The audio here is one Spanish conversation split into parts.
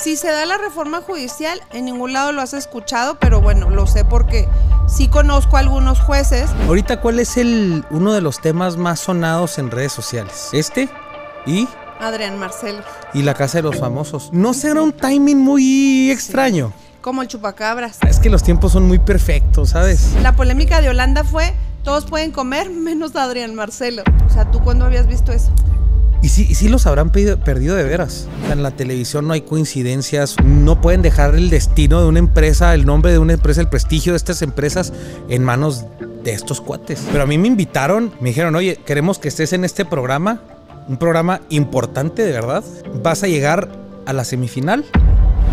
Si se da la reforma judicial, en ningún lado lo has escuchado, pero bueno, lo sé porque sí conozco a algunos jueces. Ahorita, ¿cuál es el uno de los temas más sonados en redes sociales? Este y Adrián Marcelo. Y la casa de los famosos. ¿No será un timing muy extraño? Como el chupacabras. Es que los tiempos son muy perfectos, ¿sabes? La polémica de Holanda fue todos pueden comer menos Adrián Marcelo. O sea, ¿tú cuándo habías visto eso? Y sí, los habrán perdido de veras. En la televisión no hay coincidencias, no pueden dejar el destino de una empresa, el nombre de una empresa, el prestigio de estas empresas en manos de estos cuates. Pero a mí me invitaron, me dijeron, oye, queremos que estés en este programa, un programa importante de verdad. Vas a llegar a la semifinal.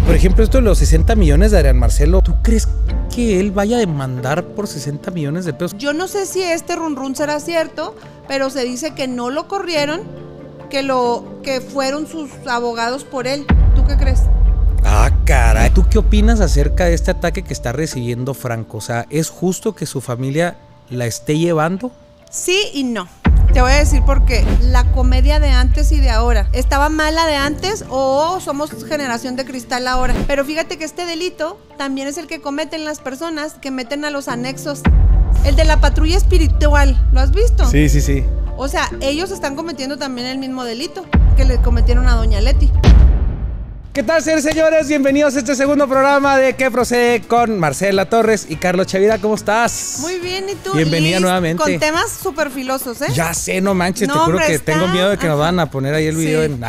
Por ejemplo, esto de los 60 millones de Adrián Marcelo, ¿tú crees que él vaya a demandar por 60 millones de pesos? Yo no sé si este run run será cierto, pero se dice que no lo corrieron que lo que fueron sus abogados por él. ¿Tú qué crees? Ah, caray. ¿Tú qué opinas acerca de este ataque que está recibiendo Franco? O sea, ¿es justo que su familia la esté llevando? Sí y no. Te voy a decir por qué. La comedia de antes y de ahora. ¿Estaba mala de antes o somos generación de cristal ahora? Pero fíjate que este delito también es el que cometen las personas que meten a los anexos. El de la patrulla espiritual. ¿Lo has visto? Sí, sí, sí. O sea, ellos están cometiendo también el mismo delito que le cometieron a Doña Leti. ¿Qué tal, señores señores? Bienvenidos a este segundo programa de ¿Qué procede? con Marcela Torres y Carlos Chavira. ¿Cómo estás? Muy bien, ¿y tú? Bienvenida nuevamente. Con temas súper filosos, ¿eh? Ya sé, no manches, te juro que tengo miedo de que nos van a poner ahí el video en,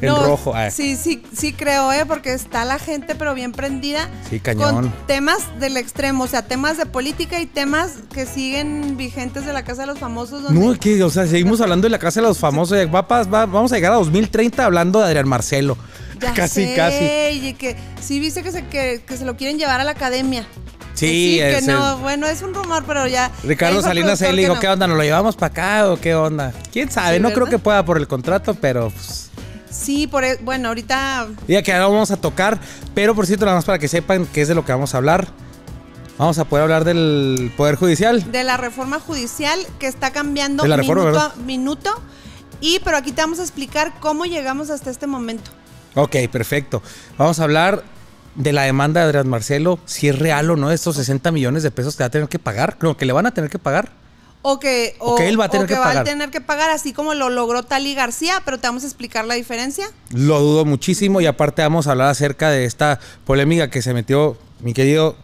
rojo. Sí, sí, sí creo, ¿eh? Porque está la gente, pero bien prendida. Sí, cañón. Con temas del extremo, o sea, temas de política y temas que siguen vigentes de la Casa de los Famosos. Donde... No, que, o sea, seguimos hablando de la Casa de los Famosos. vamos a llegar a 2030 hablando de Adrián Marcelo casi, casi. Y que sí viste que se, que, se lo quieren llevar a la academia. Sí, eh, sí, no. Bueno, es un rumor, pero ya. Ricardo Salinas ahí le dijo, ¿qué onda? ¿Nos lo llevamos para acá o qué onda? ¿Quién sabe? no creo que pueda por el contrato, pero... Pues, sí, por e, bueno, ahorita... Ya que ahora vamos a tocar, pero por cierto, nada más para que sepan qué es de lo que vamos a hablar. Vamos a poder hablar del Poder Judicial. De la reforma judicial que está cambiando minuto a minuto. Y, pero aquí te vamos a explicar cómo llegamos hasta este momento. Ok, perfecto. Vamos a hablar de la demanda de Adrián Marcelo, si es real o no estos 60 millones de pesos que va a tener que pagar, no, que le van a tener que pagar. O que, él va a tener o que, va a tener que pagar, así como lo logró Tali García, pero te vamos a explicar la diferencia. Lo dudo muchísimo y aparte vamos a hablar acerca de esta polémica que se metió mi querido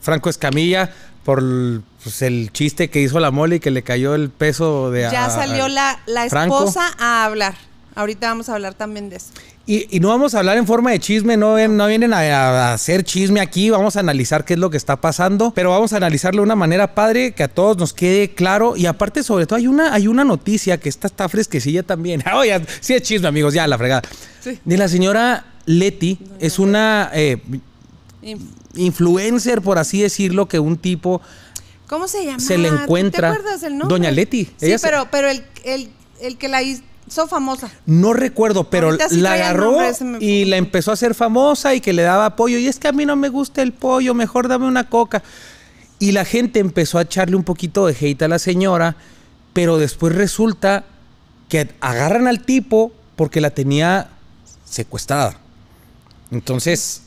Franco Escamilla por el pues, chiste que hizo la mole y que le cayó el peso de... Ya salió la, esposa a hablar. Ahorita vamos a hablar también de eso. Y, no vamos a hablar en forma de chisme, no, no vienen a, hacer chisme aquí, vamos a analizar qué es lo que está pasando, pero vamos a analizarlo de una manera padre, que a todos nos quede claro. Y aparte, sobre todo, hay una, hay una noticia que esta está fresquecilla también. Ah, sí es chisme, amigos, ya la fregada. De la señora Leti, es una eh, influencer, por así decirlo, que un tipo... ¿Cómo se llama? Se le encuentra. ¿Te acuerdas el nombre? Doña Leti. Sí, pero, pero el, el, el que la famosa. No recuerdo, pero la agarró y la empezó a hacer famosa y que le daba apoyo, Y es que a mí no me gusta el pollo, mejor dame una coca. Y la gente empezó a echarle un poquito de hate a la señora, pero después resulta que agarran al tipo porque la tenía secuestrada. Entonces.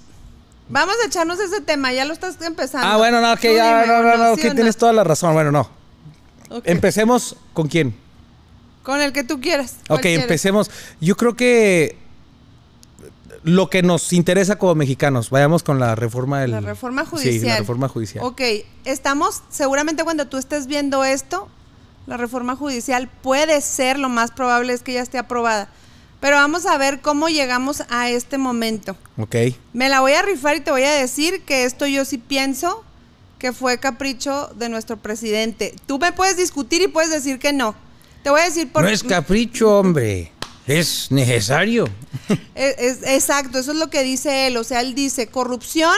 Vamos a echarnos ese tema, ya lo estás empezando. Ah, bueno, no, que ya, no, no, no, que tienes toda la razón. Bueno, no. Empecemos con quién. Con el que tú quieras. Ok, empecemos. Yo creo que lo que nos interesa como mexicanos, vayamos con la reforma del... La reforma judicial. Sí, la reforma judicial. Ok, estamos, seguramente cuando tú estés viendo esto, la reforma judicial puede ser, lo más probable es que ya esté aprobada. Pero vamos a ver cómo llegamos a este momento. Ok. Me la voy a rifar y te voy a decir que esto yo sí pienso que fue capricho de nuestro presidente. Tú me puedes discutir y puedes decir que no. Te voy a decir por No es capricho, hombre. Es necesario. Es, exacto, eso es lo que dice él. O sea, él dice corrupción.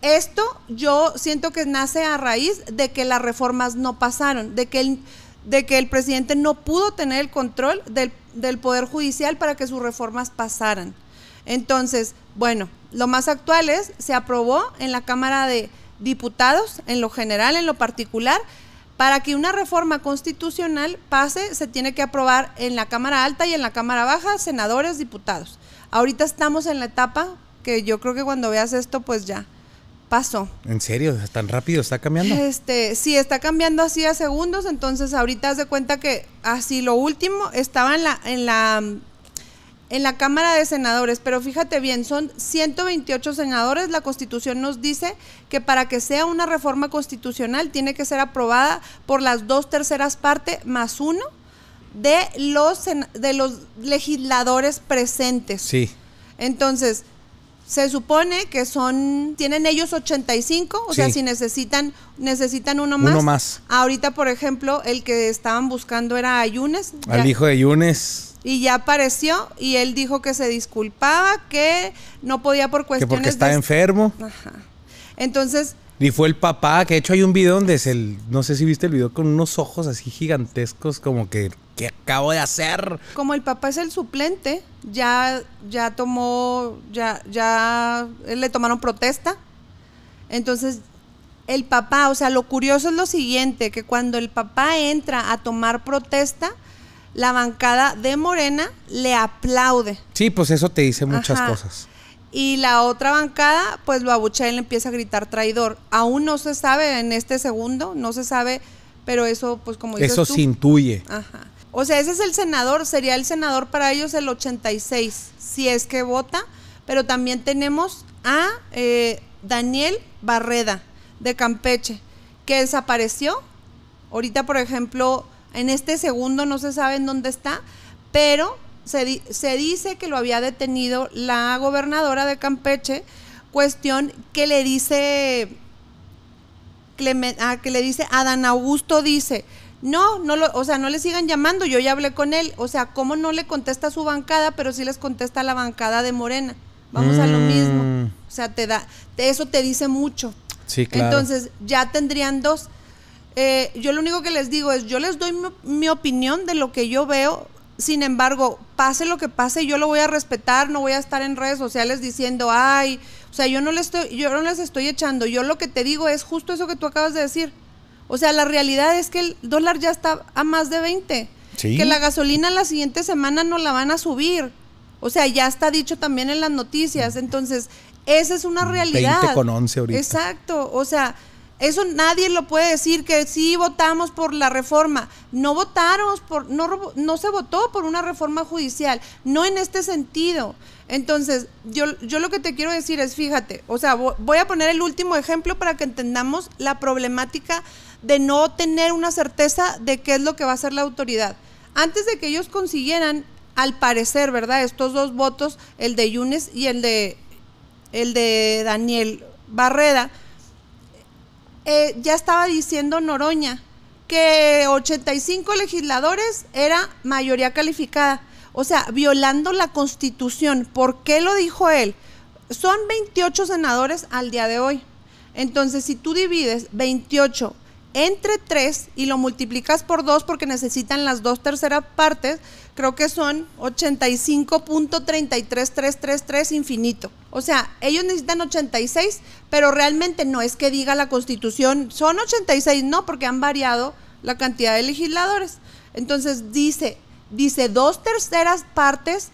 Esto yo siento que nace a raíz de que las reformas no pasaron, de que el, de que el presidente no pudo tener el control del, del Poder Judicial para que sus reformas pasaran. Entonces, bueno, lo más actual es, se aprobó en la Cámara de Diputados, en lo general, en lo particular, para que una reforma constitucional pase, se tiene que aprobar en la Cámara Alta y en la Cámara Baja, senadores, diputados. Ahorita estamos en la etapa que yo creo que cuando veas esto, pues ya pasó. ¿En serio? ¿Tan rápido está cambiando? Este, sí, está cambiando así a segundos, entonces ahorita haz de cuenta que así lo último estaba la, en la en la Cámara de Senadores, pero fíjate bien, son 128 senadores. La Constitución nos dice que para que sea una reforma constitucional tiene que ser aprobada por las dos terceras partes más uno de los, de los legisladores presentes. Sí. Entonces, se supone que son tienen ellos 85, o sea, si necesitan necesitan uno más. Uno más. Ahorita, por ejemplo, el que estaban buscando era a Yunes. Al hijo de Yunes y ya apareció y él dijo que se disculpaba, que no podía por cuestiones... Que porque está enfermo. Ajá. Entonces... Y fue el papá, que de hecho hay un video donde es el, no sé si viste el video, con unos ojos así gigantescos, como que, ¿qué acabo de hacer? Como el papá es el suplente, ya, ya tomó, ya, ya le tomaron protesta. Entonces, el papá, o sea, lo curioso es lo siguiente, que cuando el papá entra a tomar protesta, la bancada de Morena le aplaude. Sí, pues eso te dice muchas cosas. Y la otra bancada, pues lo abuchea y le empieza a gritar traidor. Aún no se sabe en este segundo, no se sabe, pero eso, pues como dices Eso se intuye. Ajá. O sea, ese es el senador, sería el senador para ellos el 86, si es que vota. Pero también tenemos a eh, Daniel Barreda, de Campeche, que desapareció. Ahorita, por ejemplo, en este segundo no se sabe en dónde está, pero se, dice que lo había detenido la gobernadora de Campeche, cuestión que le dice ah, que le dice Adán Augusto dice, no, no lo, o sea, no le sigan llamando, yo ya hablé con él, o sea, cómo no le contesta su bancada, pero sí les contesta la bancada de Morena. Vamos a lo mm. mismo. O sea, te da eso te dice mucho. Sí, claro. Entonces, ya tendrían dos. Eh, yo lo único que les digo es, yo les doy mi, opinión de lo que yo veo, sin embargo, pase lo que pase, yo lo voy a respetar, no voy a estar en redes sociales diciendo, ay, o sea, yo no les estoy, yo no les estoy echando, yo lo que te digo es justo eso que tú acabas de decir. O sea, la realidad es que el dólar ya está a más de 20. Que la gasolina la siguiente semana no la van a subir. O sea, ya está dicho también en las noticias. Entonces, esa es una mm, realidad. 20 con 11 ahorita. Exacto. O sea, eso nadie lo puede decir que sí votamos por la reforma. No votaron por no se votó por una reforma judicial, no en este sentido. Entonces, yo yo lo que te quiero decir es, fíjate, o sea, voy a poner el último ejemplo para que entendamos la problemática de no tener una certeza de qué es lo que va a hacer la autoridad. Antes de que ellos consiguieran al parecer, ¿verdad? Estos dos votos, el de Yunes y el de el de Daniel Barreda, eh, ya estaba diciendo Noroña que 85 legisladores era mayoría calificada, o sea, violando la constitución. ¿Por qué lo dijo él? Son 28 senadores al día de hoy. Entonces, si tú divides 28 entre 3 y lo multiplicas por dos porque necesitan las dos terceras partes, creo que son 85.33333 infinito. O sea, ellos necesitan 86, pero realmente no es que diga la Constitución, son 86, no, porque han variado la cantidad de legisladores. Entonces dice, dice dos terceras partes,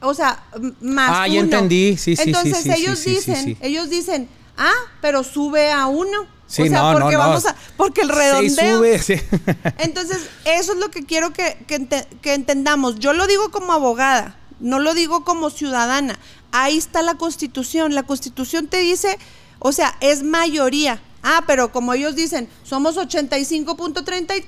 o sea, más Ah, ya entendí, sí, sí, Entonces ellos dicen, ellos dicen, ah, pero sube a uno o sea, porque vamos a. Porque el redondeo. Entonces, eso es lo que quiero que, entendamos. Yo lo digo como abogada, no lo digo como ciudadana. Ahí está la constitución. La constitución te dice, o sea, es mayoría. Ah, pero como ellos dicen, somos 85.33,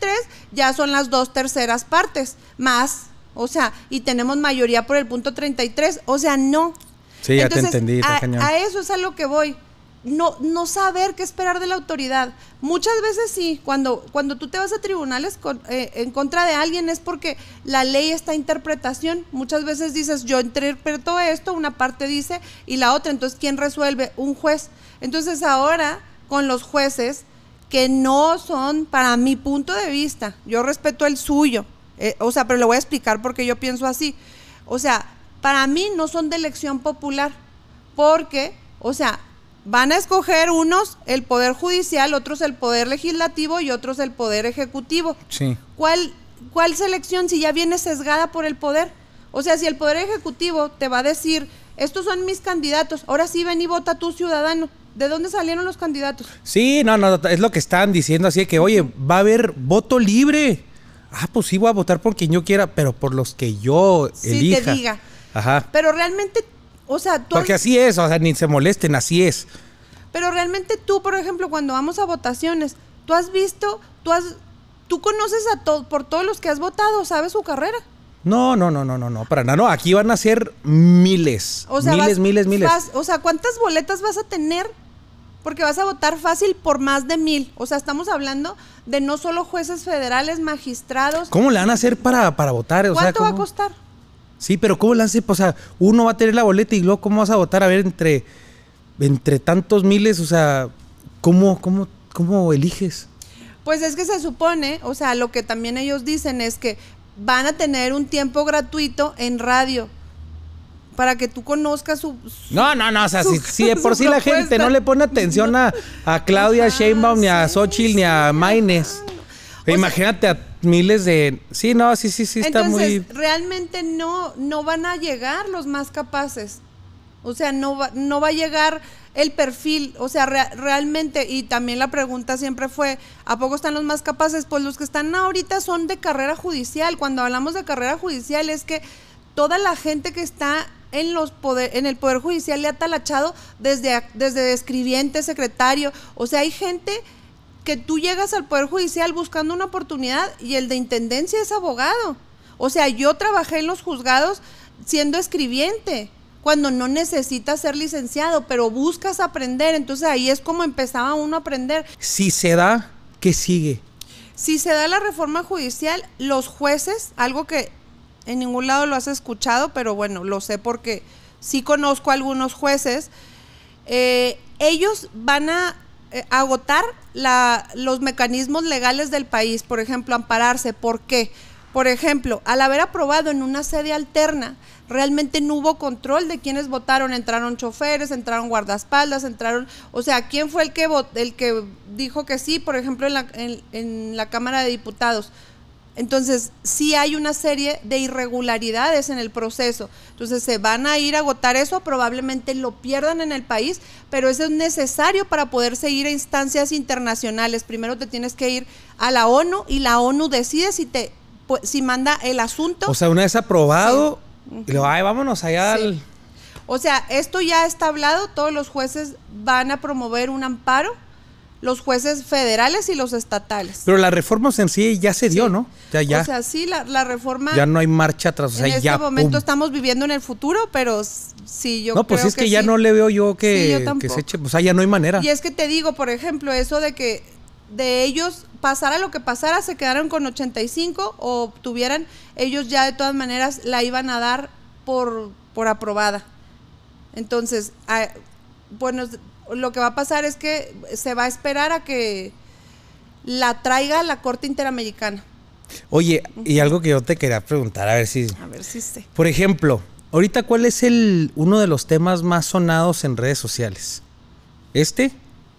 ya son las dos terceras partes, más, o sea, y tenemos mayoría por el punto 33. O sea, no. Sí, ya te entendí. a, a eso es a lo que voy no, no saber qué esperar de la autoridad. Muchas veces sí, cuando, cuando tú te vas a tribunales eh, en contra de alguien es porque la ley está interpretación. Muchas veces dices, yo interpreto esto, una parte dice y la otra, entonces ¿quién resuelve? Un juez. Entonces ahora con los jueces que no son, para mi punto de vista, yo respeto el suyo, eh, o sea, pero le voy a explicar porque yo pienso así. O sea, para mí no son de elección popular, porque, o sea, Van a escoger unos el poder judicial, otros el poder legislativo y otros el poder ejecutivo. Sí. ¿Cuál, ¿Cuál selección si ya viene sesgada por el poder? O sea, si el poder ejecutivo te va a decir, estos son mis candidatos, ahora sí ven y vota tú ciudadano. ¿De dónde salieron los candidatos? Sí, no, no, es lo que están diciendo, así que, oye, va a haber voto libre. Ah, pues sí, voy a votar por quien yo quiera, pero por los que yo elija. Sí, te diga. Ajá. Pero realmente o sea, Porque así es, o sea, ni se molesten, así es. Pero realmente tú, por ejemplo, cuando vamos a votaciones, tú has visto, tú has, tú conoces a todos, por todos los que has votado, sabes su carrera. No, no, no, no, no, no, para nada, no, aquí van a ser miles, miles, miles, miles, o sea, ¿cuántas boletas vas a tener? Porque vas a votar fácil por más de mil. O sea, estamos hablando de no solo jueces federales, magistrados. ¿Cómo le van a hacer para, votar? ¿Cuánto va a costar? Sí, pero ¿cómo la hace? O sea, uno va a tener la boleta y luego ¿cómo vas a votar? A ver, entre, entre tantos miles, o sea, ¿cómo, cómo, cómo eliges? Pues es que se supone, o sea, lo que también ellos dicen es que van a tener un tiempo gratuito en radio para que tú conozcas su, No, no, no, o sea, si, de por si la gente no le pone atención a, Claudia Sheinbaum, ni a Xochitl, ni a Maines, imagínate a miles de... Sí, no, sí, sí, sí, está muy... Realmente no, no van a llegar los más capaces. O sea, no va, no va a llegar el perfil. O sea, realmente, y también la pregunta siempre fue, ¿a poco están los más capaces? Pues los que están ahorita son de carrera judicial. Cuando hablamos de carrera judicial es que toda la gente que está en los poder, en el poder judicial le ha talachado desde, desde escribiente, secretario. O sea, hay gente que tú llegas al Poder Judicial buscando una oportunidad y el de Intendencia es abogado. O sea, yo trabajé en los juzgados siendo escribiente, cuando no necesitas ser licenciado, pero buscas aprender. Entonces ahí es como empezaba uno a aprender. Si se da, ¿qué sigue? Si se da la reforma judicial, los jueces, algo que en ningún lado lo has escuchado, pero bueno, lo sé porque sí conozco a algunos jueces, eh, ellos van a eh, agotar la, los mecanismos legales del país, por ejemplo, ampararse. ¿Por qué? Por ejemplo, al haber aprobado en una sede alterna, realmente no hubo control de quienes votaron, entraron choferes, entraron guardaespaldas, entraron, o sea, ¿quién fue el que el que dijo que sí, por ejemplo, en la, en la Cámara de Diputados? Entonces, sí hay una serie de irregularidades en el proceso. Entonces, se van a ir a agotar eso, probablemente lo pierdan en el país, pero eso es necesario para poder seguir a instancias internacionales. Primero te tienes que ir a la ONU y la ONU decide si te pues, si manda el asunto. O sea, una vez aprobado, vámonos allá al... O sea, esto ya está hablado, todos los jueces van a promover un amparo los jueces federales y los estatales. Pero la reforma en sí ya se dio, ¿no? O sí, la, reforma. Ya no hay marcha atrás. O sea, en este momento estamos viviendo en el futuro, pero sí, yo. No, pues es que, ya no le veo yo que, se eche. O sea, ya no hay manera. Y es que te digo, por ejemplo, eso de que de ellos pasara lo que pasara, se quedaron con 85 o obtuvieran, ellos ya de todas maneras la iban a dar por, por aprobada. Entonces, bueno, lo que va a pasar es que se va a esperar a que la traiga la Corte Interamericana. Oye, y algo que yo te quería preguntar, a ver si... A ver si sé. Por ejemplo, ahorita, ¿cuál es el uno de los temas más sonados en redes sociales? Este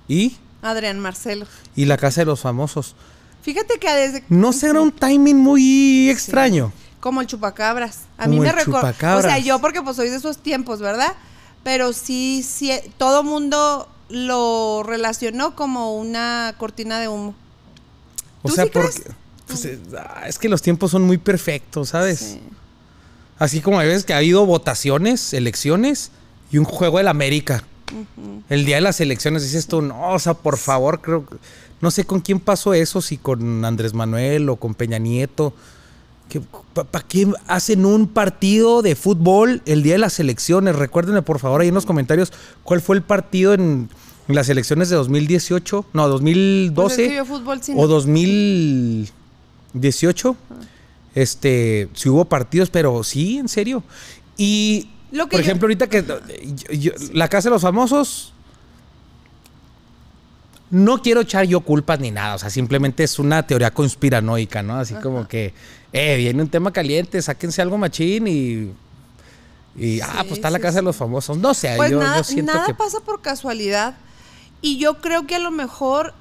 y... Adrián Marcelo. Y la Casa de los Famosos. Fíjate que desde... No será un timing muy extraño. Como el chupacabras. A mí me recuerda... O sea, yo porque pues soy de esos tiempos, ¿verdad? pero sí, sí todo mundo lo relacionó como una cortina de humo. O sea, porque pues, mm. ah, es que los tiempos son muy perfectos, ¿sabes? Así como hay veces que ha habido votaciones, elecciones y un juego del América. El día de las elecciones dices tú, no, o sea, por favor, creo, no sé con quién pasó eso, si con Andrés Manuel o con Peña Nieto. ¿Para qué hacen un partido de fútbol el día de las elecciones? Recuérdenme por favor ahí en los comentarios cuál fue el partido en, las elecciones de 2018, no, 2012 pues o 2018. Este, si hubo partidos, pero sí, en serio. Y, por ejemplo, ahorita que la Casa de los Famosos, no quiero echar yo culpas ni nada, o sea, simplemente es una teoría conspiranoica, ¿no? Así como que, eh, viene un tema caliente, sáquense algo machín y y, ah, pues está la casa de los famosos. No sé, pues yo, nada, siento nada pasa por casualidad. Y yo creo que a lo mejor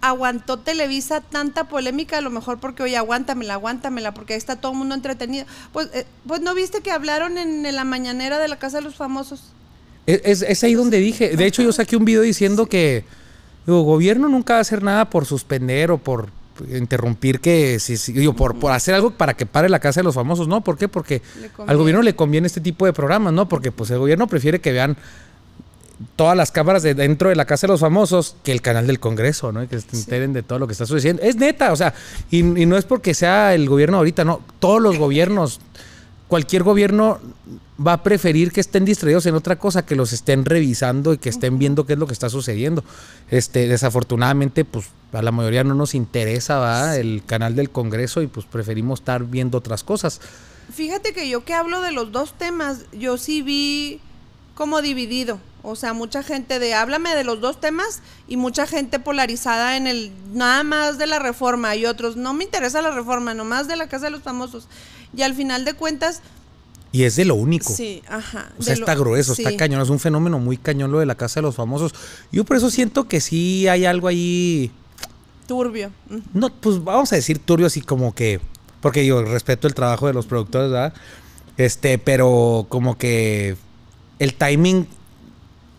aguantó Televisa tanta polémica, a lo mejor porque, oye, aguántamela, aguántamela, porque ahí está todo el mundo entretenido. Pues, eh, pues no viste que hablaron en, la mañanera de la casa de los famosos. E, es ahí donde dije. De hecho, yo saqué un video diciendo que Digo, gobierno nunca va a hacer nada por suspender o por interrumpir que si, digo, por, por hacer algo para que pare la casa de los famosos, ¿no? ¿Por qué? Porque al gobierno le conviene este tipo de programas, ¿no? Porque pues el gobierno prefiere que vean todas las cámaras de dentro de la casa de los famosos que el canal del Congreso, ¿no? Que se enteren de todo lo que está sucediendo. Es neta, o sea, y, no es porque sea el gobierno ahorita, no, todos los gobiernos cualquier gobierno va a preferir que estén distraídos en otra cosa, que los estén revisando y que estén viendo qué es lo que está sucediendo. Este, desafortunadamente, pues a la mayoría no nos interesa el canal del Congreso y pues preferimos estar viendo otras cosas. Fíjate que yo que hablo de los dos temas, yo sí vi como dividido. O sea, mucha gente de háblame de los dos temas y mucha gente polarizada en el nada más de la reforma y otros no me interesa la reforma, nomás de la casa de los famosos. Y al final de cuentas... Y es de lo único. Sí, ajá. O sea, está grueso, está cañón. Es un fenómeno muy cañón lo de la casa de los famosos. Yo por eso siento que sí hay algo ahí. Turbio. No, pues vamos a decir turbio así como que. Porque yo respeto el trabajo de los productores, ¿verdad? Este, pero como que el timing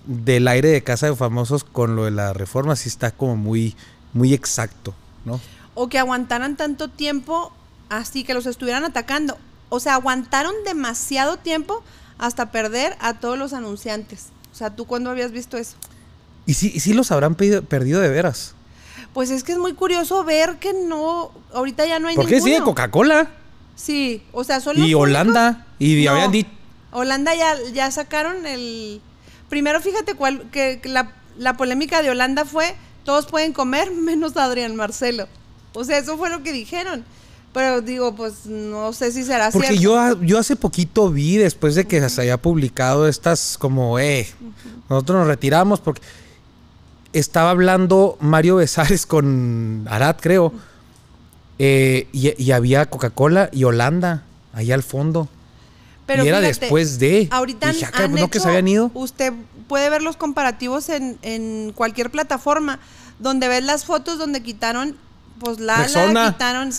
del aire de Casa de Famosos con lo de la reforma sí está como muy, muy exacto, ¿no? O que aguantaran tanto tiempo así que los estuvieran atacando. O sea, aguantaron demasiado tiempo hasta perder a todos los anunciantes. O sea, ¿tú cuándo habías visto eso? ¿Y sí, sí los habrán perdido de veras? Pues es que es muy curioso ver que no, ahorita ya no hay ¿Por qué sigue Coca-Cola? Sí, o sea, solo. Y Holanda, y habían dicho. Holanda ya, ya sacaron el. Primero, fíjate cuál, que, la, la polémica de Holanda fue: todos pueden comer menos Adrián Marcelo. O sea, eso fue lo que dijeron. Pero digo, pues no sé si será así. Porque yo, yo hace poquito vi, después de que se haya publicado estas, como, eh, nosotros nos retiramos porque estaba hablando Mario Besares con Arad, creo, eh, y, había Coca-Cola y Holanda ahí al fondo. Pero y era después de. Ahorita ah, pues, no, que se habían ido. Usted puede ver los comparativos en, en cualquier plataforma donde ves las fotos donde quitaron pues la Rexona. quitaron,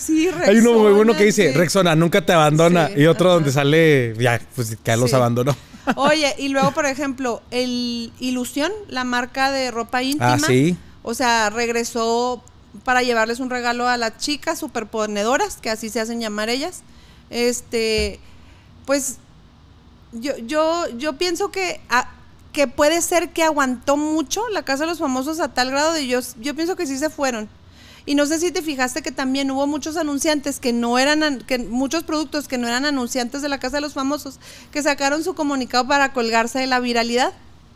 Hay uno muy bueno que dice, Rexona, nunca te abandona. y otro donde sale, ya, pues que los abandonó. Oye, y luego, por ejemplo, el Ilusión, la marca de ropa ah, íntima. Ah, sí. O sea, regresó para llevarles un regalo a las chicas superponedoras, que así se hacen llamar ellas. Este, pues yo, yo, yo pienso que, que puede ser que aguantó mucho la Casa de los Famosos a tal grado de yo, yo pienso que sí se fueron. Y no sé si te fijaste que también hubo muchos anunciantes que no eran, que muchos productos que no eran anunciantes de la Casa de los Famosos, que sacaron su comunicado para colgarse de la viralidad.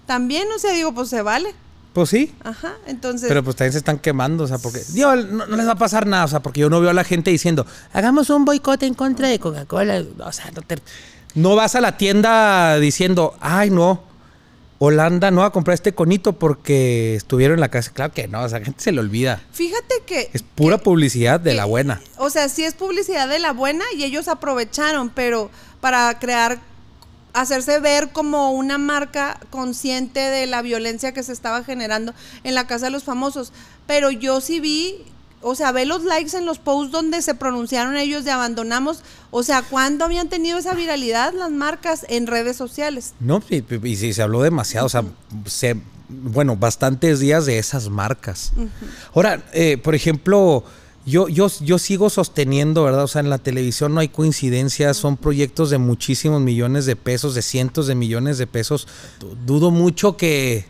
También, o sea, digo, pues se vale. Pues sí. Ajá, entonces. Pero pues también se están quemando, o sea, porque. Digo, no, les va a pasar nada, o sea, porque yo no veo a la gente diciendo, hagamos un boicot en contra de Coca-Cola. O sea, no No vas a la tienda diciendo, ay, no Holanda no va a comprar este conito porque estuvieron en la casa. Claro que no, o sea, gente se le olvida. Fíjate que. Es pura publicidad de la buena. O sea, sí es publicidad de la buena y ellos aprovecharon, pero para crear, hacerse ver como una marca consciente de la violencia que se estaba generando en la casa de los famosos. Pero yo sí vi o sea, ve los likes en los posts donde se pronunciaron ellos de abandonamos. O sea, ¿cuándo habían tenido esa viralidad las marcas en redes sociales? No, y, y, se habló demasiado, o sea, bueno, bastantes días de esas marcas. Ahora, eh, por ejemplo, yo, yo, yo sigo sosteniendo, ¿verdad? O sea, en la televisión no hay coincidencias, son proyectos de muchísimos millones de pesos, de cientos de millones de pesos. Dudo mucho que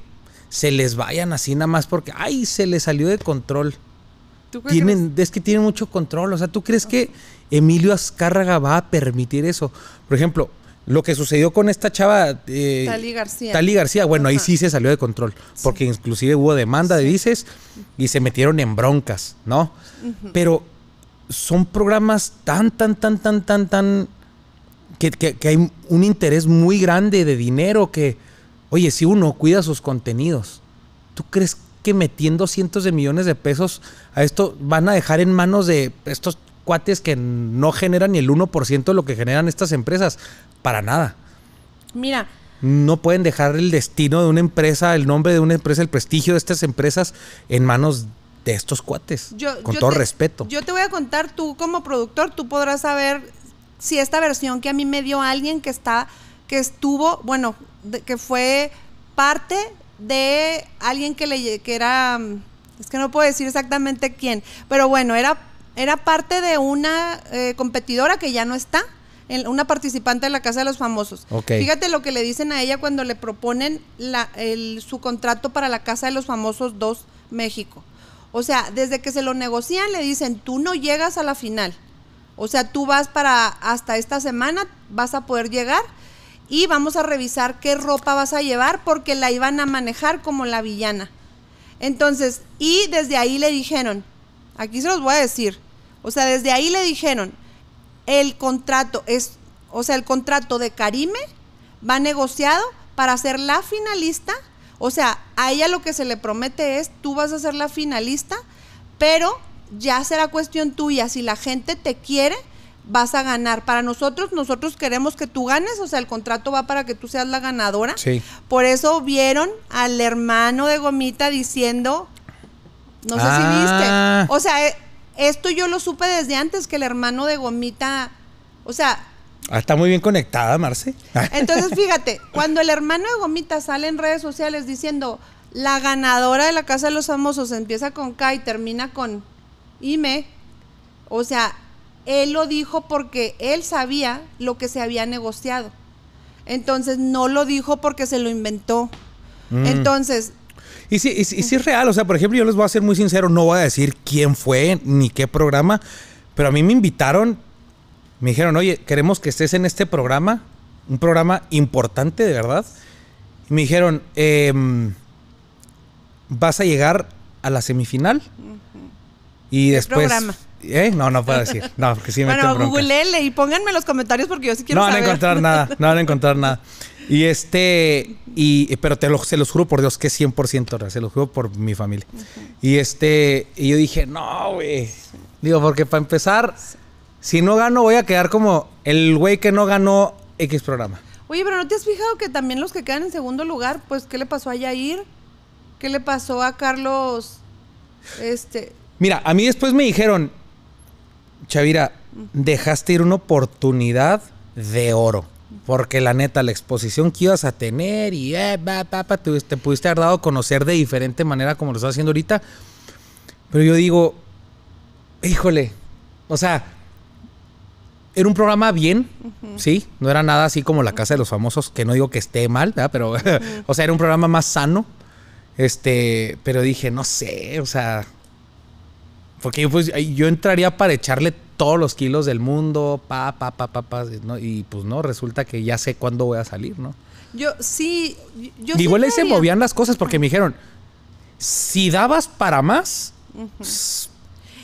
se les vayan así nada más porque, ay, se les salió de control es que tienen mucho control. O sea, ¿tú crees que Emilio Azcárraga va a permitir eso? Por ejemplo, lo que sucedió con esta chava... Eh, Tali García. Tali García, bueno, ahí sí se salió de control, porque inclusive hubo demanda de dices y se metieron en broncas, ¿no? Pero son programas tan, tan, tan, tan, tan, tan... Que, hay un interés muy grande de dinero que, oye, si uno cuida sus contenidos, ¿tú crees que...? que metiendo cientos de millones de pesos a esto van a dejar en manos de estos cuates que no generan ni el 1% de lo que generan estas empresas? Para nada. Mira. No pueden dejar el destino de una empresa, el nombre de una empresa, el prestigio de estas empresas en manos de estos cuates. con todo respeto. Yo te voy a contar, tú como productor, tú podrás saber si esta versión que a mí me dio alguien que está, que estuvo, bueno, que fue parte de alguien que, le, que era, es que no puedo decir exactamente quién, pero bueno, era, era parte de una eh, competidora que ya no está, en, una participante de la Casa de los Famosos. Fíjate lo que le dicen a ella cuando le proponen la, el, su contrato para la Casa de los Famosos 2 México. O sea, desde que se lo negocian le dicen, tú no llegas a la final. O sea, tú vas para hasta esta semana, vas a poder llegar y vamos a revisar qué ropa vas a llevar porque la iban a manejar como la villana. Entonces, y desde ahí le dijeron, aquí se los voy a decir, o sea, desde ahí le dijeron, el contrato es, o sea, el contrato de Karime va negociado para ser la finalista, o sea, a ella lo que se le promete es, tú vas a ser la finalista, pero ya será cuestión tuya, si la gente te quiere, vas a ganar. Para nosotros, nosotros queremos que tú ganes, o sea, el contrato va para que tú seas la ganadora. Sí. Por eso vieron al hermano de Gomita diciendo, no sé si ah. viste, o sea, eh, esto yo lo supe desde antes, que el hermano de Gomita, o sea... Ah, está muy bien conectada, Marce. Entonces, fíjate, cuando el hermano de Gomita sale en redes sociales diciendo, la ganadora de la Casa de los Famosos empieza con K y termina con Ime, o sea, él lo dijo porque él sabía lo que se había negociado. Entonces no lo dijo porque se lo inventó. Mm. Entonces... Y si, y, sí, es real, o sea, por ejemplo, yo les voy a ser muy sincero, no voy a decir quién fue ni qué programa, pero a mí me invitaron, me dijeron, oye, queremos que estés en este programa, un programa importante de verdad. me dijeron, em, vas a llegar a la semifinal. Y después... Programa? ¿Eh? No, no puedo decir. No, porque sí me Bueno, googlele y pónganme los comentarios porque yo sí quiero No van a encontrar nada, no van a encontrar nada. Y este, y, eh, pero te lo, se los juro por Dios que es 100%, se los juro por mi familia. Y este, y yo dije, no, güey. Digo, porque para empezar, si no gano, voy a quedar como el güey que no ganó X programa. Oye, pero ¿no te has fijado que también los que quedan en segundo lugar, pues, ¿qué le pasó a Yair? ¿Qué le pasó a Carlos? Este. Mira, a mí después me dijeron, Chavira, dejaste ir una oportunidad de oro. Porque la neta, la exposición que ibas a tener y eh, te, pudiste haber dado a conocer de diferente manera como lo estás haciendo ahorita. Pero yo digo, híjole, o sea, era un programa bien, ¿sí? No era nada así como La Casa de los Famosos, que no digo que esté mal, ¿verdad? Pero, o sea, era un programa más sano. Este, pero dije, no sé, o sea, porque pues, yo, entraría para echarle todos los kilos del mundo, pa, pa, pa, pa, pa, y pues no, resulta que ya sé cuándo voy a salir, ¿no? Yo sí, yo Igual ahí se movían las cosas porque me dijeron, si dabas para más,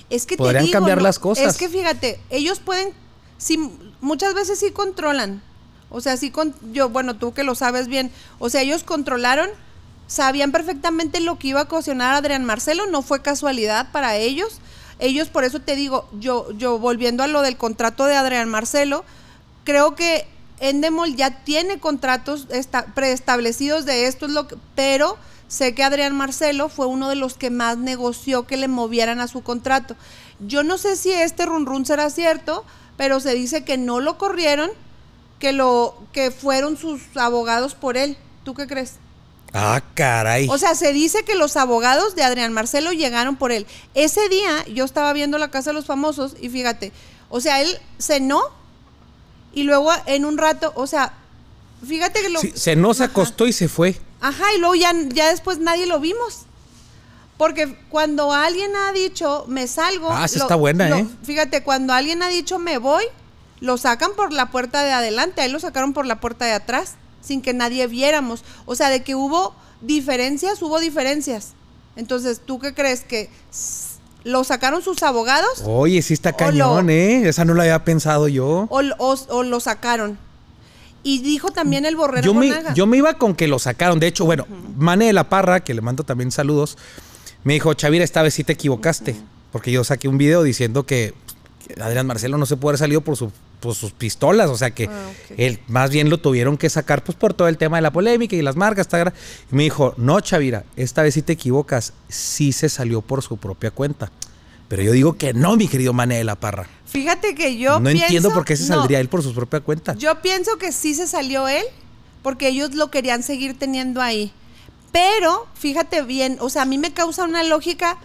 es que podrían cambiar las cosas. Es que fíjate, ellos pueden, si, muchas veces sí controlan, o sea, sí, con, yo, bueno, tú que lo sabes bien, o sea, ellos controlaron Sabían perfectamente lo que iba a ocasionar Adrián Marcelo, no fue casualidad para ellos. Ellos, por eso te digo, yo, yo volviendo a lo del contrato de Adrián Marcelo, creo que Endemol ya tiene contratos preestablecidos de esto, es lo pero sé que Adrián Marcelo fue uno de los que más negoció que le movieran a su contrato. Yo no sé si este run run será cierto, pero se dice que no lo corrieron, que lo que fueron sus abogados por él. ¿Tú qué crees? Ah, caray. O sea, se dice que los abogados de Adrián Marcelo llegaron por él. Ese día yo estaba viendo la casa de los famosos y fíjate, o sea, él cenó y luego en un rato, o sea, fíjate que lo... Sí, cenó, se acostó y se fue. Ajá, y luego ya, ya después nadie lo vimos. Porque cuando alguien ha dicho, me salgo... Ah, está buena, ¿eh? Fíjate, cuando alguien ha dicho, me voy, lo sacan por la puerta de adelante, ahí lo sacaron por la puerta de atrás sin que nadie viéramos. O sea, de que hubo diferencias, hubo diferencias. Entonces, ¿tú qué crees que lo sacaron sus abogados? Oye, sí está cañón, ¿eh? Esa no la había pensado yo. O, lo sacaron. Y dijo también el borrero. Yo me, yo me iba con que lo sacaron. De hecho, bueno, Mane de la Parra, que le mando también saludos, me dijo, Chavira, esta vez sí te equivocaste. Porque yo saqué un video diciendo que Adrián Marcelo no se puede haber salido por su pues, sus pistolas, o sea que ah, él más bien lo tuvieron que sacar pues por todo el tema de la polémica y las marcas. Tal, y me dijo, no, Chavira, esta vez si te equivocas, sí se salió por su propia cuenta. Pero yo digo que no, mi querido Mané de la Parra. Fíjate que yo No entiendo por qué se saldría él por su propia cuenta. Yo pienso que sí se salió él, porque ellos lo querían seguir teniendo ahí. Pero, fíjate bien, o sea, a mí me causa una lógica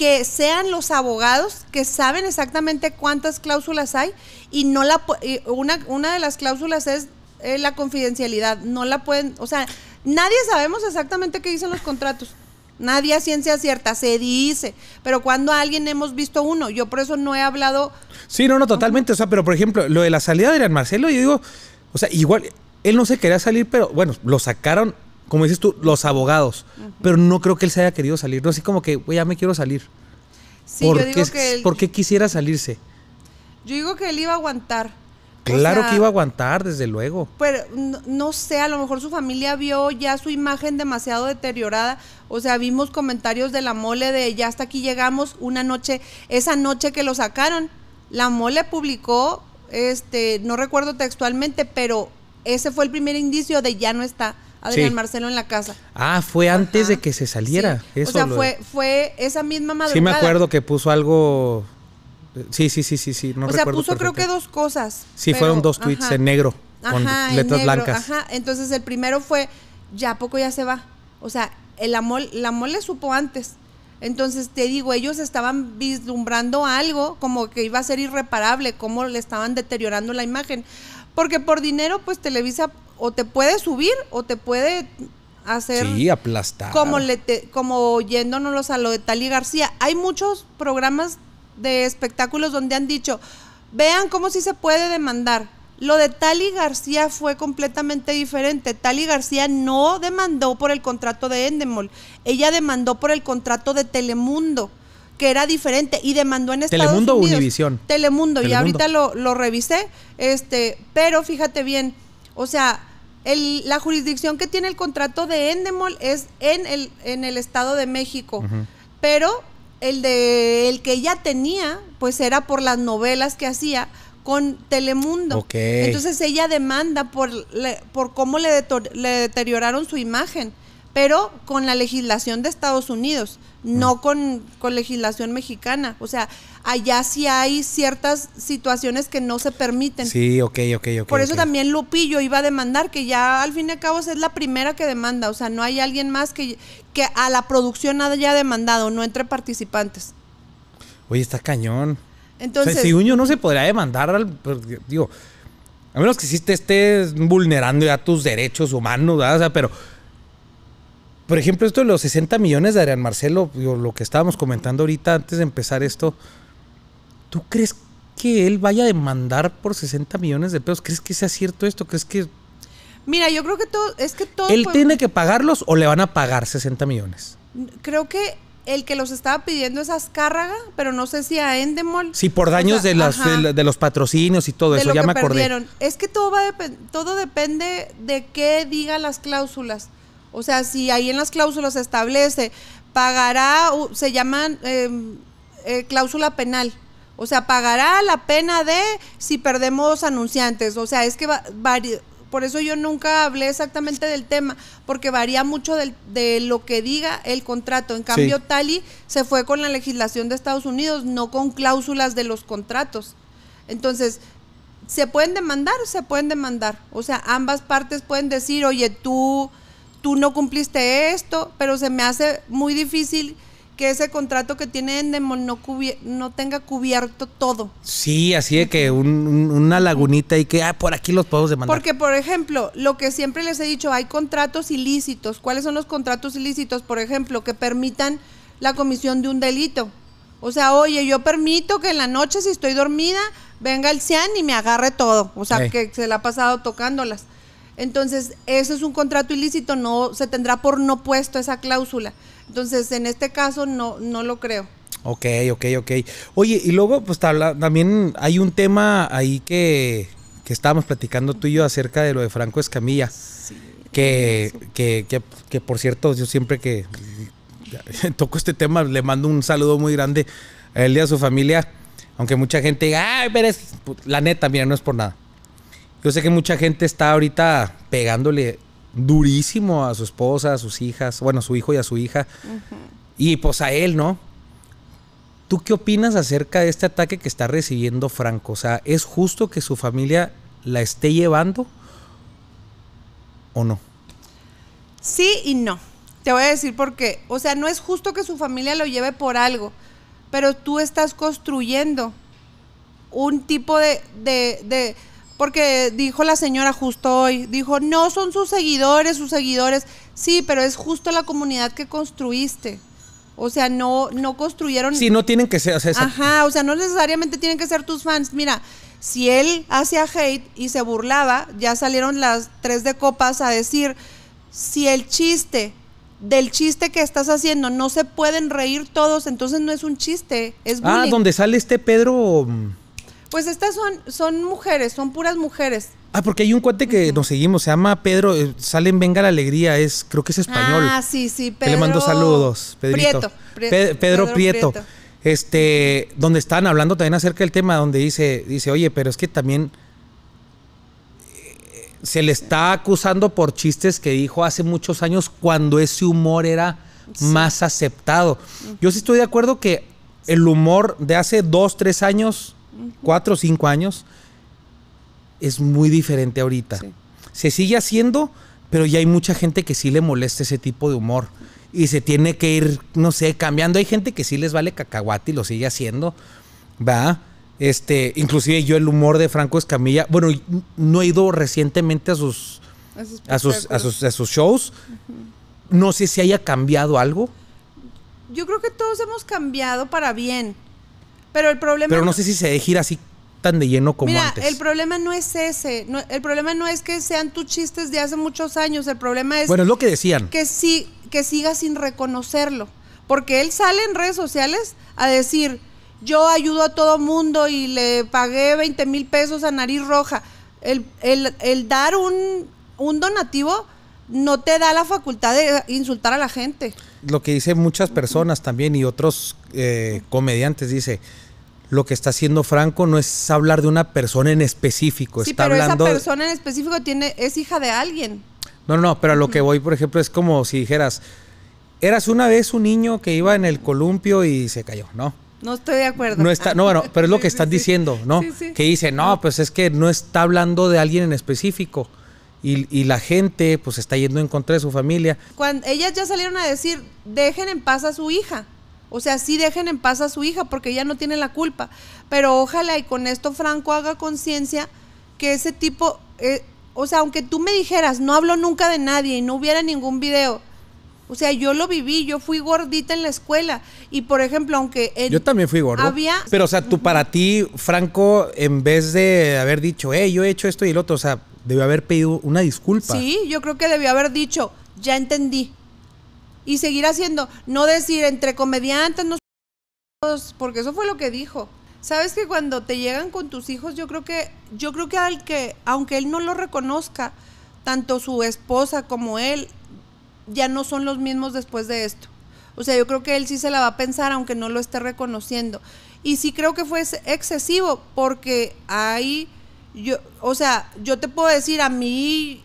que sean los abogados que saben exactamente cuántas cláusulas hay y no la una, una de las cláusulas es eh, la confidencialidad, no la pueden, o sea, nadie sabemos exactamente qué dicen los contratos. Nadie a ciencia cierta se dice, pero cuando alguien hemos visto uno, yo por eso no he hablado. Sí, no, no, totalmente. O sea, pero por ejemplo, lo de la salida de Marcelo, yo digo, o sea, igual él no se quería salir, pero bueno, lo sacaron como dices tú, los abogados. Pero no creo que él se haya querido salir. No así como que, güey, ya me quiero salir. Sí, yo digo que ¿Por qué quisiera salirse? Yo digo que él iba a aguantar. Claro que iba a aguantar, desde luego. Pero no, sé, a lo mejor su familia vio ya su imagen demasiado deteriorada. O sea, vimos comentarios de la mole de ya hasta aquí llegamos una noche, esa noche que lo sacaron. La mole publicó, este, no recuerdo textualmente, pero ese fue el primer indicio de ya no está. Adrián Marcelo en la casa. Ah, fue antes de que se saliera. Eso o sea, fue, fue esa misma madrugada. Sí me acuerdo que puso algo... Sí, sí, sí, sí, sí. No o sea, puso creo que dos cosas. Sí, fueron dos tweets en negro, con letras blancas. Ajá, entonces el primero fue, ya poco ya se va. O sea, el amor, el amor le supo antes. Entonces te digo, ellos estaban vislumbrando algo como que iba a ser irreparable, como le estaban deteriorando la imagen. Porque por dinero, pues Televisa o te puede subir o te puede hacer sí, aplastar. Como le como yéndonos a lo de Tali García, hay muchos programas de espectáculos donde han dicho, vean cómo sí se puede demandar. Lo de Tali García fue completamente diferente. Tali García no demandó por el contrato de Endemol, ella demandó por el contrato de Telemundo que era diferente y demandó en Estados Telemundo o Univisión. Telemundo y ahorita lo, lo revisé, este, pero fíjate bien, o sea, la jurisdicción que tiene el contrato de Endemol es en el, en el Estado de México, pero el de el que ella tenía, pues era por las novelas que hacía con Telemundo. Entonces ella demanda por, por cómo le, le deterioraron su imagen pero con la legislación de Estados Unidos, no ah. con, legislación mexicana. O sea, allá sí hay ciertas situaciones que no se permiten. Sí, ok, ok, ok. Por eso también Lupillo iba a demandar, que ya al fin y al cabo es la primera que demanda. O sea, no hay alguien más que, que a la producción haya demandado, no entre participantes. Oye, está cañón. Entonces, si Uño no se podría demandar, al, pues, digo, a menos que sí te estés vulnerando ya tus derechos humanos, ¿verdad? O sea, pero por ejemplo, esto de los 60 millones de Adrián Marcelo, lo que estábamos comentando ahorita antes de empezar esto, ¿tú crees que él vaya a demandar por 60 millones de pesos? ¿Crees que sea cierto esto? ¿Crees que Mira, yo creo que todo es que todo él tiene que pagarlos o le van a pagar 60 millones. Creo que el que los estaba pidiendo es Azcárraga, pero no sé si a Endemol. Sí, por daños de, las, de, los patrocinios y todo eso, ya me acordé. Perdieron. Es que todo, va todo depende de qué digan las cláusulas. O sea, si ahí en las cláusulas se establece, pagará, se llama em, eh, cláusula penal. O sea, pagará la pena de si perdemos anunciantes. O sea, es que varía. por eso yo nunca hablé exactamente del tema, porque varía mucho de lo que diga el contrato. En cambio, Tali se fue con la legislación de Estados Unidos, no con cláusulas de los contratos. Entonces, se pueden demandar, se pueden demandar. O sea, ambas partes pueden decir, oye, tú tú no cumpliste esto, pero se me hace muy difícil que ese contrato que tiene Endemon no, no tenga cubierto todo. Sí, así de que una lagunita y que ah, por aquí los podemos demandar. Porque, por ejemplo, lo que siempre les he dicho, hay contratos ilícitos. ¿Cuáles son los contratos ilícitos? Por ejemplo, que permitan la comisión de un delito. O sea, oye, yo permito que en la noche, si estoy dormida, venga el CIAN y me agarre todo. O sea, que se la ha pasado tocándolas. Entonces, eso es un contrato ilícito, no se tendrá por no puesto esa cláusula. Entonces, en este caso no, no lo creo. Ok, ok, ok. Oye, y luego, pues también hay un tema ahí que, estábamos platicando tú y yo acerca de lo de Franco Escamilla. Sí, que, que, que, que, por cierto, yo siempre que toco este tema, le mando un saludo muy grande a él y a su familia. Aunque mucha gente diga, ay, pero es, pues, la neta, mira, no es por nada. Yo sé que mucha gente está ahorita pegándole durísimo a su esposa, a sus hijas, bueno, a su hijo y a su hija. Y pues a él, ¿no? ¿Tú qué opinas acerca de este ataque que está recibiendo Franco? O sea, ¿es justo que su familia la esté llevando o no? Sí y no. Te voy a decir por qué. O sea, no es justo que su familia lo lleve por algo, pero tú estás construyendo un tipo de porque dijo la señora justo hoy, dijo, no son sus seguidores, sus seguidores. Sí, pero es justo la comunidad que construiste. O sea, no, no construyeron. Sí, no tienen que ser. O sea, Ajá, o sea, no necesariamente tienen que ser tus fans. Mira, si él hacía hate y se burlaba, ya salieron las tres de copas a decir: si el chiste del chiste que estás haciendo no se pueden reír todos, entonces no es un chiste, es ah, bullying. Ah, donde sale este Pedro. Pues estas son, son mujeres, son puras mujeres. Ah, porque hay un cuate que nos seguimos, se llama Pedro, eh, salen Venga la Alegría, es, creo que es español. Ah, sí, sí, Pedro. le mando saludos, Pedro Prieto, Pedro, Prieto. Este, donde están hablando también acerca del tema, donde dice, dice, oye, pero es que también eh, se le está acusando por chistes que dijo hace muchos años cuando ese humor era más aceptado. Yo sí estoy de acuerdo que el humor de hace dos, tres años cuatro o cinco años, es muy diferente ahorita. Se sigue haciendo, pero ya hay mucha gente que sí le molesta ese tipo de humor y se tiene que ir, no sé, cambiando. Hay gente que sí les vale cacahuate y lo sigue haciendo, va. Este, inclusive yo el humor de Franco Escamilla, bueno, no he ido recientemente a sus a sus a sus, shows. No sé si haya cambiado algo. Yo creo que todos hemos cambiado para bien. Pero el problema. Pero no sé si se deje así tan de lleno como Mira, antes. El problema no es ese. el problema no es que sean tus chistes de hace muchos años. El problema es. Bueno, es lo que decían. Que, sí, que siga sin reconocerlo. Porque él sale en redes sociales a decir: Yo ayudo a todo mundo y le pagué 20 mil pesos a Nariz Roja. El, el, dar un, un donativo no te da la facultad de insultar a la gente. Lo que dicen muchas personas también y otros eh, comediantes dice, lo que está haciendo Franco no es hablar de una persona en específico, sí, pero esa persona en específico tiene es hija de alguien. No, no, pero lo que voy, por ejemplo, es como si dijeras, eras una vez un niño que iba en el columpio y se cayó, ¿no? No estoy de acuerdo. No está, no, bueno, pero es lo que estás diciendo, ¿no? Que dice, no, pues es que no está hablando de alguien en específico y, la gente pues está yendo en contra de su familia. Cuando ellas ya salieron a decir, dejen en paz a su hija. O sea, sí dejen en paz a su hija porque ella no tiene la culpa. Pero ojalá y con esto Franco haga conciencia que ese tipo, eh, o sea, aunque tú me dijeras, no hablo nunca de nadie y no hubiera ningún video, o sea, yo lo viví, yo fui gordita en la escuela. Y por ejemplo, aunque. yo también fui gordo. Había. Pero, o sea, tú para ti, Franco, en vez de haber dicho, hey, yo he hecho esto y el otro, o sea, Debe haber pedido una disculpa. Sí, yo creo que debió haber dicho, ya entendí. Y seguir haciendo, no decir entre comediantes, no porque eso fue lo que dijo. Sabes que cuando te llegan con tus hijos, yo creo que, yo creo que al que, aunque él no lo reconozca, tanto su esposa como él ya no son los mismos después de esto. O sea, yo creo que él sí se la va a pensar, aunque no lo esté reconociendo. Y sí creo que fue excesivo, porque hay yo, o sea, yo te puedo decir, a mí,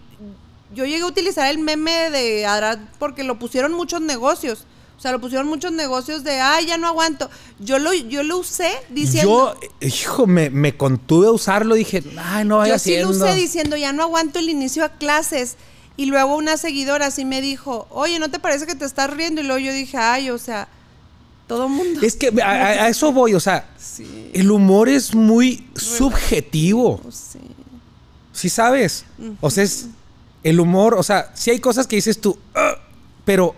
yo llegué a utilizar el meme de Arad porque lo pusieron muchos negocios. O sea, lo pusieron muchos negocios de, ay, ya no aguanto. Yo lo, yo lo usé diciendo... Yo, hijo, me, me contuve a usarlo. Dije, ay, no vaya Yo sí lo usé diciendo, ya no aguanto el inicio a clases. Y luego una seguidora así me dijo, oye, ¿no te parece que te estás riendo? Y luego yo dije, ay, o sea, todo mundo. Es que a, eso voy, o sea, sí. el humor es muy subjetivo. Oh, sí. sí sabes. O sea, es el humor, o sea, si hay cosas que dices tú, ah", pero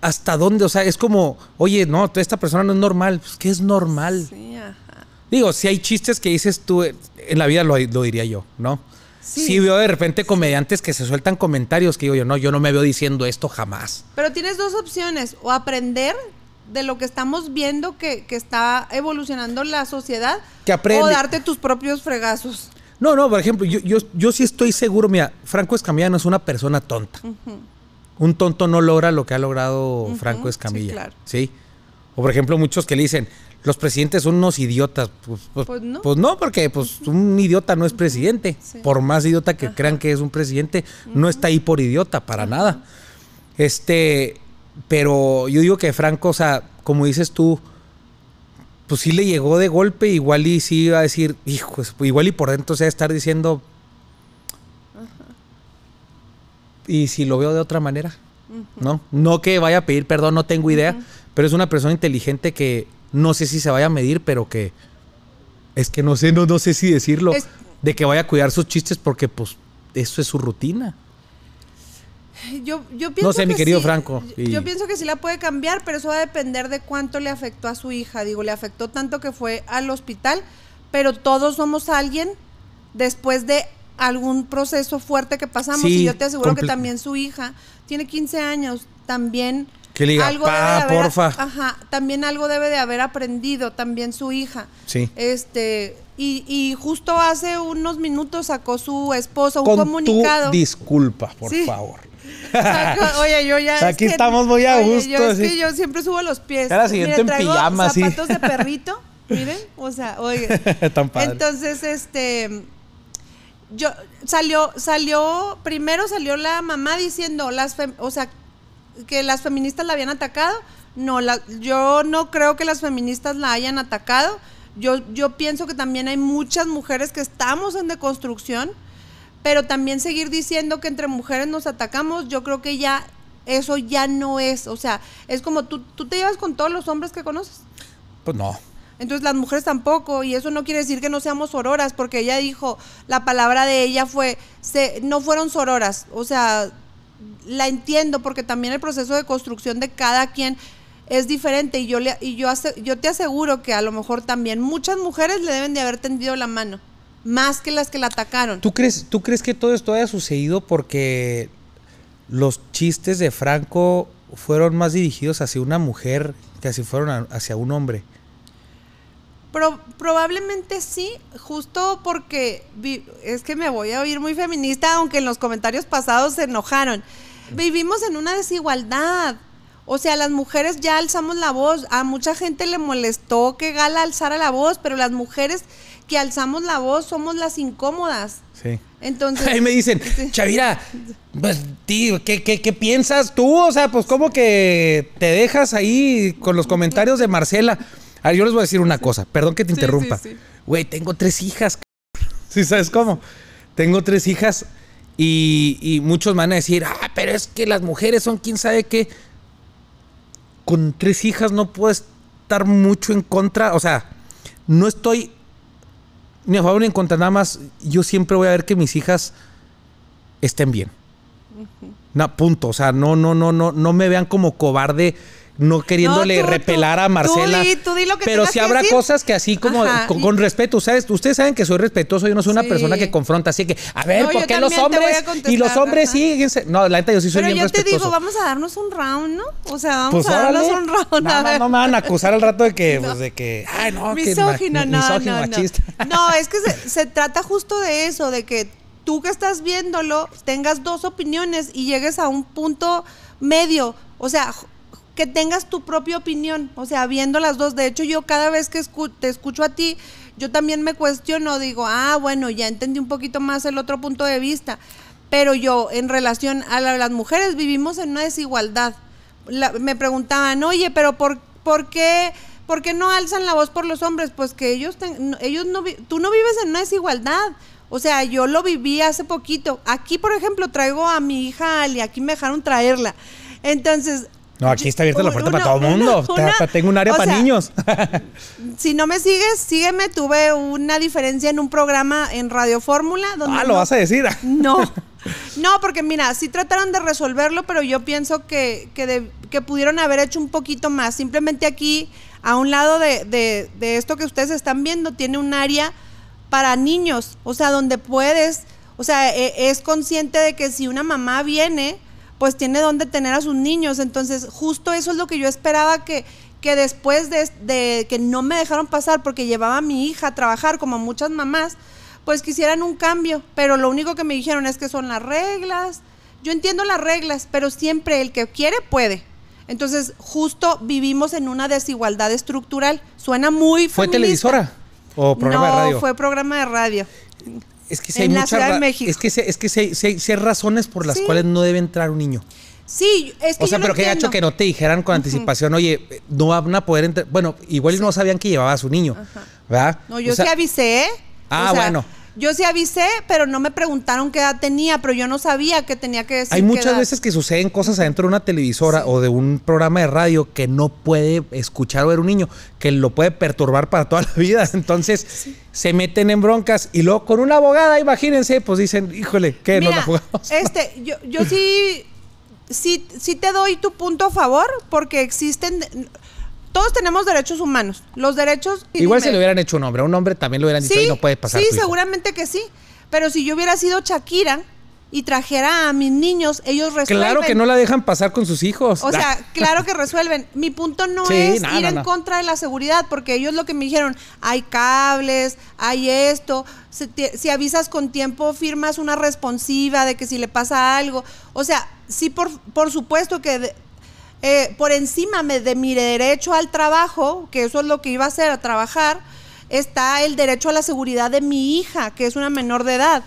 ¿hasta dónde? O sea, es como, oye, no, esta persona no es normal. Pues, ¿Qué es normal? Sí, ajá. Digo, si hay chistes que dices tú, eh, en la vida lo, lo diría yo, ¿no? Sí. veo de repente comediantes que se sueltan comentarios que digo yo, no, yo no me veo diciendo esto jamás. Pero tienes dos opciones, o aprender de lo que estamos viendo que, está evolucionando la sociedad que o darte tus propios fregazos. No, no, por ejemplo, yo, yo, sí estoy seguro, mira, Franco Escamilla no es una persona tonta. Un tonto no logra lo que ha logrado Franco Escamilla. Sí, claro. sí, O por ejemplo, muchos que le dicen, los presidentes son unos idiotas. Pues, pues, pues no. Pues no. porque pues, un idiota no es presidente. Por más idiota que crean que es un presidente, no está ahí por idiota, para nada. Este, pero yo digo que Franco, o sea, como dices tú, pues sí le llegó de golpe, igual y sí iba a decir, hijo, pues, igual y por dentro se va a estar diciendo. Y si lo veo de otra manera, ¿no? No que vaya a pedir perdón, no tengo idea, pero es una persona inteligente que no sé si se vaya a medir, pero que es que no sé, no, sé si decirlo, de que vaya a cuidar sus chistes porque pues eso es su rutina. Yo, pienso no sé, que mi querido sí, Franco. Yo pienso que sí la puede cambiar, pero eso va a depender de cuánto le afectó a su hija. Digo, le afectó tanto que fue al hospital, pero todos somos alguien después de algún proceso fuerte que pasamos. y yo te aseguro que también su hija tiene 15 años, también que algo debe de haber, porfa. también algo debe de haber aprendido también su hija. Este, y, justo hace unos minutos sacó su esposo un Con comunicado. Tu disculpa, por favor oye, yo ya. Aquí estamos muy a Yo, siempre subo los pies. Era siguiente en pijama, Zapatos de perrito. Miren, o sea, oye. Entonces, este. Yo salió, salió, primero salió la mamá diciendo, las o sea, que las feministas la habían atacado. No, yo no creo que las feministas la hayan atacado. Yo, yo pienso que también hay muchas mujeres que estamos en deconstrucción pero también seguir diciendo que entre mujeres nos atacamos, yo creo que ya eso ya no es, o sea, es como tú, te llevas con todos los hombres que conoces. Pues no. Entonces las mujeres tampoco, y eso no quiere decir que no seamos sororas, porque ella dijo, la palabra de ella fue, se, no fueron sororas, o sea, la entiendo, porque también el proceso de construcción de cada quien es diferente, y yo, le, y yo, yo te aseguro que a lo mejor también muchas mujeres le deben de haber tendido la mano más que las que la atacaron. ¿Tú crees, ¿Tú crees que todo esto haya sucedido porque los chistes de Franco fueron más dirigidos hacia una mujer que así fueron hacia un hombre? probablemente sí, justo porque es que me voy a oír muy feminista, aunque en los comentarios pasados se enojaron. Vivimos en una desigualdad. O sea, las mujeres ya alzamos la voz. A mucha gente le molestó que Gala alzara la voz, pero las mujeres que alzamos la voz somos las incómodas. Sí. Entonces. Ahí me dicen, Chavira, pues, tío, ¿qué, piensas tú? O sea, pues, ¿cómo que te dejas ahí con los comentarios de Marcela? A ah, ver, yo les voy a decir una cosa, perdón que te interrumpa. Güey, sí, tengo tres hijas. ¿Sí sabes cómo? Tengo tres hijas y, y muchos van a decir, ah, pero es que las mujeres son quién sabe qué con tres hijas no puedo estar mucho en contra. O sea, no estoy ni a favor ni en contra. Nada más, yo siempre voy a ver que mis hijas estén bien. punto. O sea, no, no, no, no, no me vean como cobarde no queriéndole repelar a Marcela. Tú tú di lo pero si habrá cosas que así como con, respeto, ¿sabes? Ustedes saben que soy respetuoso, yo no soy una persona que confronta, así que a ver, ¿por qué los hombres? Y los hombres sí, no, la neta yo sí soy bien respetuoso. Pero yo te digo, vamos a darnos un round, ¿no? O sea, vamos pues a darnos un round. No, me van a acusar al rato de que pues, de que ay, no, misógino, que, misógino, machista. No, es que se, se trata justo de eso, de que tú que estás viéndolo tengas dos opiniones y llegues a un punto medio, o sea, que tengas tu propia opinión, o sea, viendo las dos. De hecho, yo cada vez que te escucho a ti, yo también me cuestiono, digo, ah, bueno, ya entendí un poquito más el otro punto de vista. Pero yo, en relación a las mujeres, vivimos en una desigualdad. me preguntaban, oye, pero ¿por, por qué? ¿por no alzan la voz por los hombres? Pues que ellos, ellos no, tú no vives en una desigualdad. O sea, yo lo viví hace poquito. Aquí, por ejemplo, traigo a mi hija Ali, aquí me dejaron traerla. Entonces, no, aquí está abierta la puerta para todo el mundo. tengo un área para niños. si no me sigues, sígueme. Tuve una diferencia en un programa en Radio Fórmula. ah, lo vas a decir. No. No, porque mira, sí trataron de resolverlo, pero yo pienso que, que, pudieron haber hecho un poquito más. Simplemente aquí, a un lado de, de esto que ustedes están viendo, tiene un área para niños. O sea, donde puedes. O sea, e, es consciente de que si una mamá viene pues tiene donde tener a sus niños. Entonces, justo eso es lo que yo esperaba que, que después de, que no me dejaron pasar porque llevaba a mi hija a trabajar, como muchas mamás, pues quisieran un cambio. Pero lo único que me dijeron es que son las reglas. Yo entiendo las reglas, pero siempre el que quiere puede. Entonces, justo vivimos en una desigualdad estructural. Suena muy... ¿Fue televisora? ¿O programa de radio? fue programa de radio es que hay en Es que, es que hay razones por las cuales no debe entrar un niño. Sí, es que. O sea, pero qué hecho que no te dijeran con anticipación, oye, no van a poder entrar. Bueno, igual no sabían que llevaba a su niño. ¿Verdad? No, yo te avisé. ¿eh? Ah, bueno. Yo sí avisé, pero no me preguntaron qué edad tenía, pero yo no sabía qué tenía que decir. Hay muchas veces que suceden cosas adentro de una televisora o de un programa de radio que no puede escuchar o ver un niño, que lo puede perturbar para toda la vida. Entonces se meten en broncas y luego con una abogada, imagínense, pues dicen, híjole, ¿qué? nos la jugamos. Este, yo, yo sí, sí, sí te doy tu punto a favor, porque existen todos tenemos derechos humanos. Los derechos. Igual se si le hubieran hecho un hombre, un hombre también lo hubieran dicho y no puede pasar. Sí, seguramente que sí. Pero si yo hubiera sido Shakira y trajera a mis niños, ellos resuelven. Claro que no la dejan pasar con sus hijos. O sea, claro que resuelven. Mi punto no es ir en contra de la seguridad, porque ellos lo que me dijeron, hay cables, hay esto, si, avisas con tiempo, firmas una responsiva de que si le pasa algo. O sea, sí, por, por supuesto que eh, por encima de mi derecho al trabajo, que eso es lo que iba a hacer, a trabajar, está el derecho a la seguridad de mi hija, que es una menor de edad.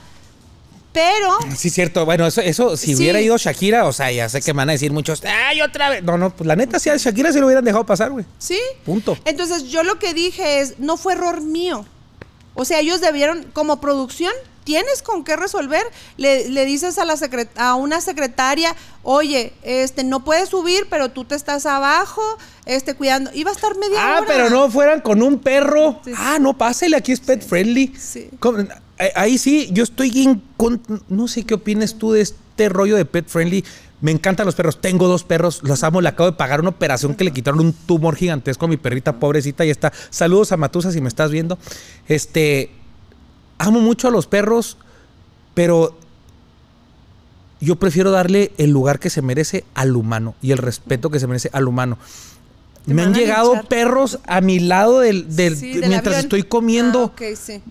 Pero. Sí, cierto. Bueno, eso, eso si hubiera ido Shakira, o sea, ya sé que me van a decir muchos, ¡ay, otra vez! No, no, pues la neta, si a Shakira se lo hubieran dejado pasar, güey. Sí. Punto. Entonces, yo lo que dije es, no fue error mío. O sea, ellos debieron, como producción, tienes con qué resolver. Le, dices a, la a una secretaria, oye, este, no puedes subir, pero tú te estás abajo, este, cuidando. Iba a estar media ah, pero no fueran con un perro. ah, no, pásele, aquí es pet friendly. Ahí sí, yo estoy no sé qué opinas tú de este rollo de pet friendly. Me encantan los perros. Tengo dos perros, los amo. Le acabo de pagar una operación que le quitaron un tumor gigantesco a mi perrita pobrecita y está. Saludos a Matusa si me estás viendo. Este, amo mucho a los perros, pero yo prefiero darle el lugar que se merece al humano y el respeto que se merece al humano. Me han llegado perros a mi lado del, mientras estoy ah, comiendo.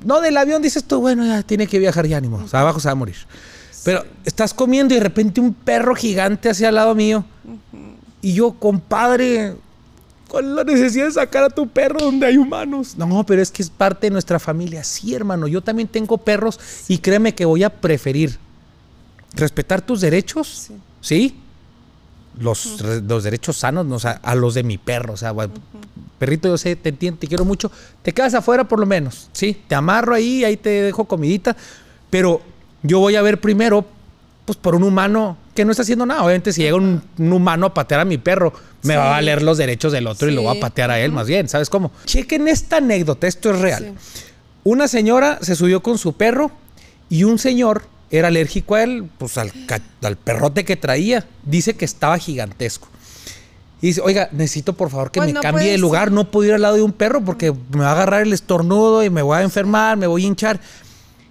No, del avión dices tú, bueno, ya tiene que viajar ya ánimo. abajo se va a morir. Pero estás comiendo y de repente un perro gigante hacia al lado mío. Y yo, compadre, ¿Cuál es la necesidad de sacar a tu perro donde hay humanos? No, pero es que es parte de nuestra familia. Sí, hermano, yo también tengo perros y créeme que voy a preferir respetar tus derechos, ¿sí? Los, los, derechos sanos no, o sea, a los de mi perro. O sea, perrito, yo sé, te entiendo, te quiero mucho. Te quedas afuera por lo menos, ¿sí? Te amarro ahí, ahí te dejo comidita. Pero yo voy a ver primero, pues por un humano no está haciendo nada. Obviamente, si llega un, humano a patear a mi perro, me va a valer los derechos del otro y lo va a patear a él, más bien. ¿Sabes cómo? Chequen esta anécdota, esto es real. Una señora se subió con su perro y un señor era alérgico a él, pues al, perrote que traía. Dice que estaba gigantesco. Y dice, oiga, necesito por favor que pues me cambie de lugar, no puedo ir al lado de un perro porque me va a agarrar el estornudo y me voy a enfermar, me voy a hinchar.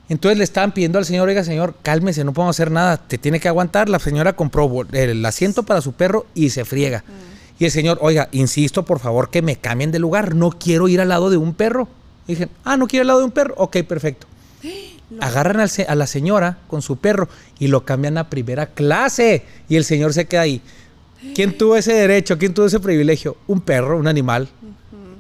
Entonces le estaban pidiendo al señor, oiga, señor, cálmese, no podemos hacer nada, te tiene que aguantar. La señora compró el asiento para su perro y se friega. Mm. Y el señor, oiga, insisto, por favor, que me cambien de lugar, no quiero ir al lado de un perro. dije, ah, no quiero ir al lado de un perro, ok, perfecto. Agarran a la señora con su perro y lo cambian a primera clase y el señor se queda ahí. ¿Quién tuvo ese derecho? ¿Quién tuvo ese privilegio? Un perro, un animal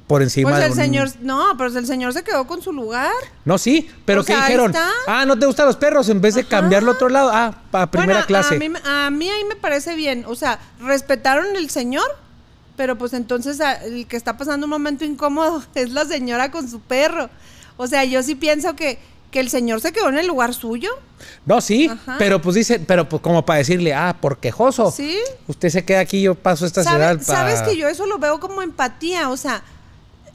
por encima pues señor, no, pero pues el señor se quedó con su lugar. No, sí, pero que dijeron? Ah, ¿no te gustan los perros? En vez de cambiarlo otro lado, ah, a primera clase. A mí, ahí me parece bien, o sea, respetaron el señor, pero pues entonces ah, el que está pasando un momento incómodo es la señora con su perro. O sea, yo sí pienso que que el señor se quedó en el lugar suyo. No, sí, pero pues dice, pero pues como para decirle, ah, por quejoso. Sí. Usted se queda aquí, yo paso esta ciudad. Para... Sabes que yo eso lo veo como empatía, o sea,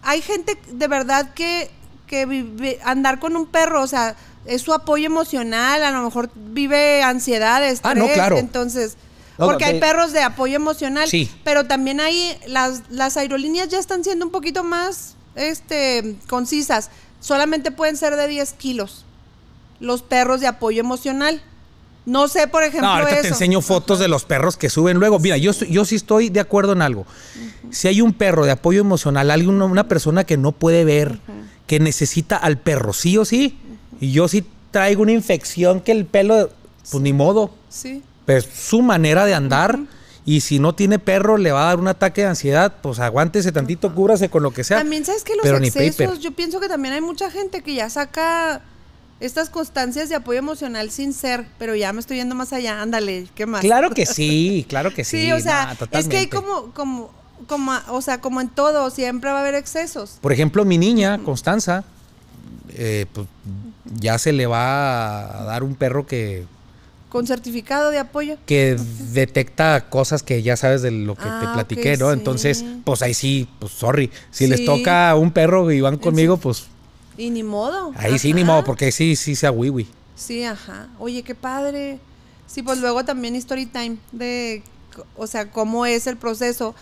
hay gente de verdad que, que vive, andar con un perro, o sea, es su apoyo emocional, a lo mejor vive ansiedad, ah, estrés, claro. entonces... Porque hay perros de apoyo emocional, pero también hay las, las aerolíneas ya están siendo un poquito más este, concisas. Solamente pueden ser de 10 kilos los perros de apoyo emocional. No sé, por ejemplo. No, ahorita te enseño fotos de los perros que suben luego. Mira, yo, yo sí estoy de acuerdo en algo. Si hay un perro de apoyo emocional, alguien, una persona que no puede ver, que necesita al perro, sí o sí, y yo sí traigo una infección que el pelo, pues ni modo. Sí. Pues su manera de andar. Y si no tiene perro, le va a dar un ataque de ansiedad, pues aguántese tantito, cúbrase con lo que sea. También sabes que los Pero excesos, yo pienso que también hay mucha gente que ya saca estas constancias de apoyo emocional sin ser, pero ya me estoy yendo más allá, ándale, ¿qué más? Claro que sí, claro que sí. sí, o sea, es que hay como, como, como, o sea, como en todo, siempre va a haber excesos. Por ejemplo, mi niña, Constanza, eh, pues, ya se le va a dar un perro que con certificado de apoyo. Que detecta cosas que ya sabes de lo que te ah, platiqué, ¿no? Entonces, pues ahí sí, pues sorry. Si les toca un perro y van conmigo, pues y ni modo. Ahí sí, ni modo, porque sí, sí sea wiwi. Sí, ajá. Oye, qué padre. Sí, pues luego también story time de, o sea, cómo es el proceso.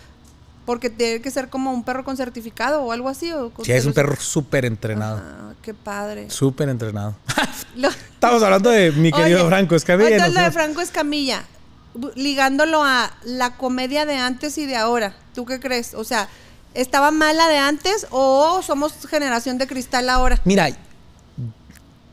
Porque tiene que ser como un perro con certificado o algo así. sí, es un perro súper entrenado. qué padre. Súper entrenado. Estamos hablando de mi querido Franco Escamilla. Entonces, lo de Franco Escamilla, ligándolo a la comedia de antes y de ahora. ¿Tú qué crees? O sea, estaba mala de antes o somos generación de cristal ahora. Mira,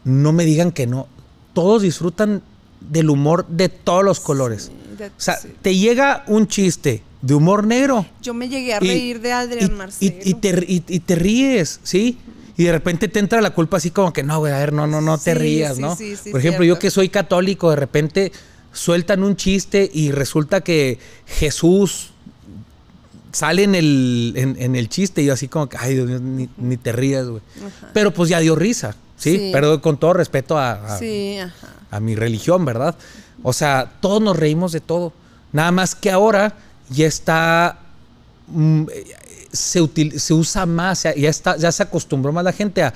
no me digan que no. Todos disfrutan del humor de todos los colores. o sea, te llega un chiste de humor negro. Yo me llegué a reír de Adrián y, Marcelo. Y te, ríes, ¿sí? Y de repente te entra la culpa así como que no, güey, a ver, no, no, no te rías, ¿no? Por ejemplo, yo que soy católico, de repente sueltan un chiste y resulta que Jesús sale en el, chiste y yo así como que, ay, Dios mío, ni, te rías, güey. Pero pues ya dio risa, ¿sí? Pero con todo respeto a, a, mi religión, ¿verdad? O sea, todos nos reímos de todo. Nada más que ahora ya está... Mm, se, se usa más, ya, está, ya se acostumbró más la gente a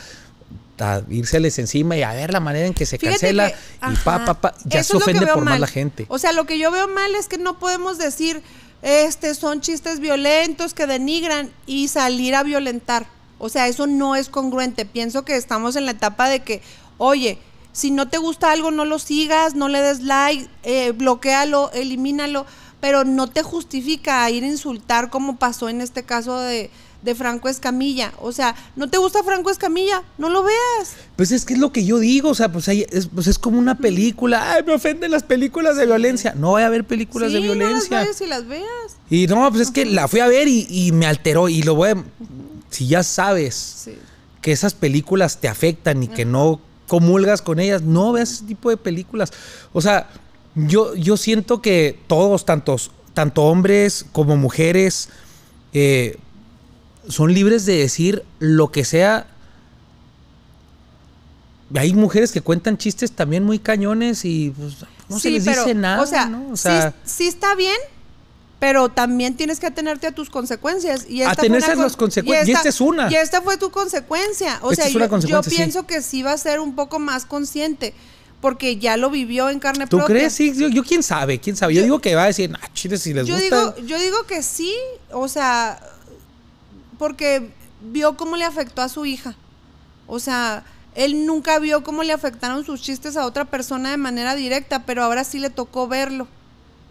a encima y a ver la manera en que se cancela y pa, pa, pa, ya se ofende por más la gente. O sea, lo que yo veo mal es que no podemos decir, este, son chistes violentos que denigran y salir a violentar. O sea, eso no es congruente. Pienso que estamos en la etapa de que, oye, si no te gusta algo, no lo sigas, no le des like, eh, bloquealo, elimínalo, pero no te justifica ir a insultar como pasó en este caso de, de Franco Escamilla. O sea, ¿no te gusta Franco Escamilla? No lo veas. Pues es que es lo que yo digo, o sea, pues, pues es, como una película. Ay, me ofenden las películas de violencia. No voy a ver películas de violencia. No las si las veas. Y no, pues es que la fui a ver y, me alteró. Y lo voy a. Si ya sabes que esas películas te afectan y que no comulgas con ellas, no veas ese tipo de películas. O sea, yo, yo siento que todos, tantos, tanto hombres como mujeres, eh, son libres de decir lo que sea. Hay mujeres que cuentan chistes también muy cañones y pues, no se les dice nada. sí, está bien, pero también tienes que atenerte a tus consecuencias. Y esta Atenerse a las consecuencias. Y, esta es una. Y esta fue tu consecuencia. O sea, yo, pienso que sí va a ser un poco más consciente. Porque ya lo vivió en carne ¿Tú propia. ¿Tú crees? yo, quién sabe, quién sabe. Yo, digo que va a decir, ah, si les yo gusta. Digo, yo digo que sí, o sea, porque vio cómo le afectó a su hija. O sea, él nunca vio cómo le afectaron sus chistes a otra persona de manera directa, pero ahora sí le tocó verlo.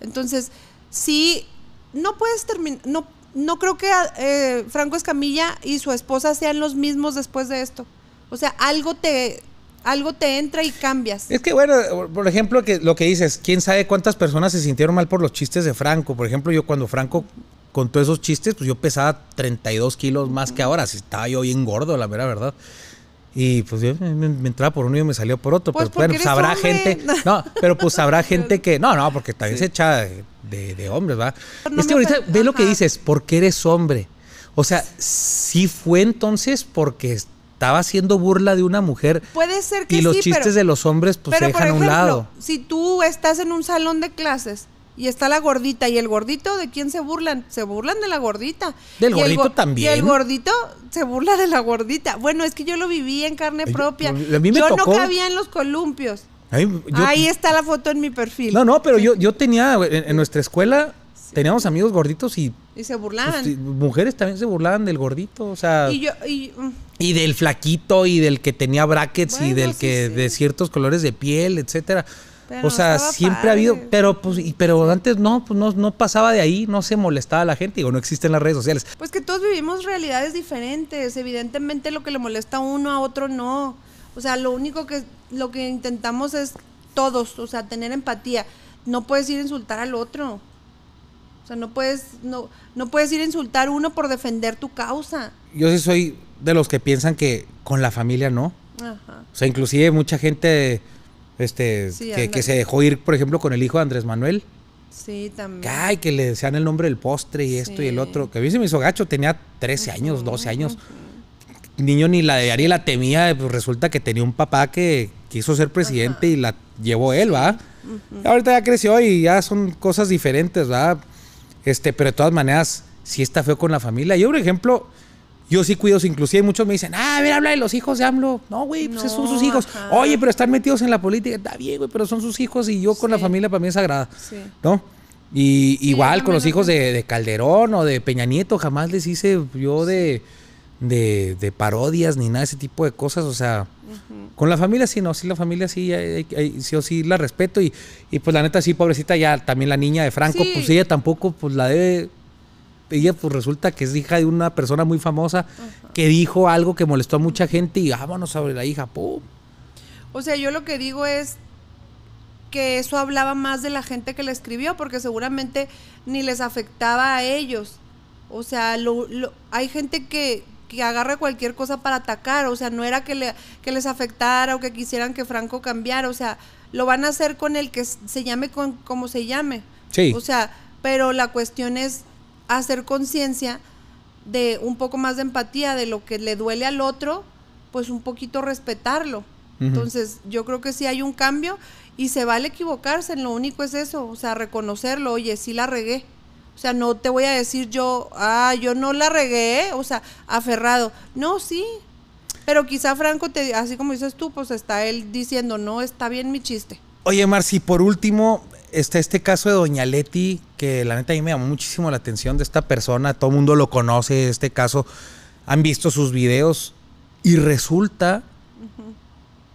Entonces, sí, no puedes terminar, no, no creo que eh, Franco Escamilla y su esposa sean los mismos después de esto. O sea, algo te, algo te entra y cambias. Es que bueno, por ejemplo, que lo que dices, quién sabe cuántas personas se sintieron mal por los chistes de Franco. Por ejemplo, yo cuando Franco con todos esos chistes, pues yo pesaba 32 kilos más que ahora. Si estaba yo bien gordo, la mera verdad. Y pues yo me, entraba por uno y me salió por otro. Pues pero bueno, sabrá pues, gente. No, pero pues habrá gente que. No, no, porque también se echa de, hombres, ¿verdad? Pues ahorita ve lo que dices, porque eres hombre. O sea, sí fue entonces porque estaba haciendo burla de una mujer. Puede ser que Y los chistes de los hombres pues se dejan a un lado. Si tú estás en un salón de clases y está la gordita. ¿Y el gordito de quién se burlan? Se burlan de la gordita. Del gordito también. Y el gordito se burla de la gordita. Bueno, es que yo lo viví en carne propia. Pues, yo, no cabía en los columpios. Ahí está la foto en mi perfil. No, no, pero yo, yo tenía, en, nuestra escuela, teníamos amigos gorditos y... Y se burlaban. Pues, mujeres también se burlaban del gordito, o sea... Y yo... Y, mm. del flaquito y del que tenía brackets y del que de ciertos colores de piel, etcétera o sea, siempre ha habido, pero pues, pero antes no, pues no, pasaba de ahí, no se molestaba la gente, digo, no existen las redes sociales. Pues que todos vivimos realidades diferentes, evidentemente lo que le molesta a uno a otro no. O sea, lo único que lo que intentamos es todos, o sea, tener empatía. No puedes ir a insultar al otro. O sea, no puedes no no puedes ir a insultar uno por defender tu causa. Yo sí soy de los que piensan que con la familia no. O sea, inclusive mucha gente este, que, se dejó ir, por ejemplo, con el hijo de Andrés Manuel. Sí, también. Ay, que le decían el nombre del postre y esto y el otro. Que a mí se me hizo gacho, tenía 13 años, 12 años. Niño ni la de Ari la temía, pues resulta que tenía un papá que quiso ser presidente y la llevó él, ¿va? Ahorita ya creció y ya son cosas diferentes, ¿va? Este, pero de todas maneras, sí está feo con la familia. Yo, por ejemplo, yo sí cuido, inclusive muchos me dicen, ah, a ver, habla de los hijos de AMLO. No, güey, pues esos son sus hijos. Oye, pero están metidos en la política. Está bien, güey, pero son sus hijos y yo con la familia para mí es sagrada. Sí. ¿No? Y igual con los hijos de, Calderón o de Peña Nieto, jamás les hice yo de, parodias ni nada de ese tipo de cosas. O sea, con la familia sí, no, sí, la familia sí, sí o sí la respeto. Y, y, pues la neta, sí, pobrecita, ya también la niña de Franco, pues ella tampoco, pues la debe ella pues resulta que es hija de una persona muy famosa que dijo algo que molestó a mucha gente y vámonos sobre la hija, ¡pum! O sea, yo lo que digo es que eso hablaba más de la gente que la escribió, porque seguramente ni les afectaba a ellos. O sea, hay gente que, agarra cualquier cosa para atacar, o sea, no era que, le, les afectara o que quisieran que Franco cambiara, o sea, lo van a hacer con el que se llame como se llame. Sí. O sea, pero la cuestión es hacer conciencia de un poco más de empatía de lo que le duele al otro, pues un poquito respetarlo. Entonces, yo creo que sí hay un cambio y se vale equivocarse, en lo único es eso, o sea, reconocerlo, oye, sí la regué. O sea, no te voy a decir yo, ah, yo no la regué, o sea, aferrado. No, sí. Pero quizá Franco, te, así como dices tú, pues está él diciendo, no, está bien mi chiste. Oye, Marci, por último, está este caso de Doña Leti, que la neta a mí me llamó muchísimo la atención de esta persona, todo el mundo lo conoce, este caso, han visto sus videos y resulta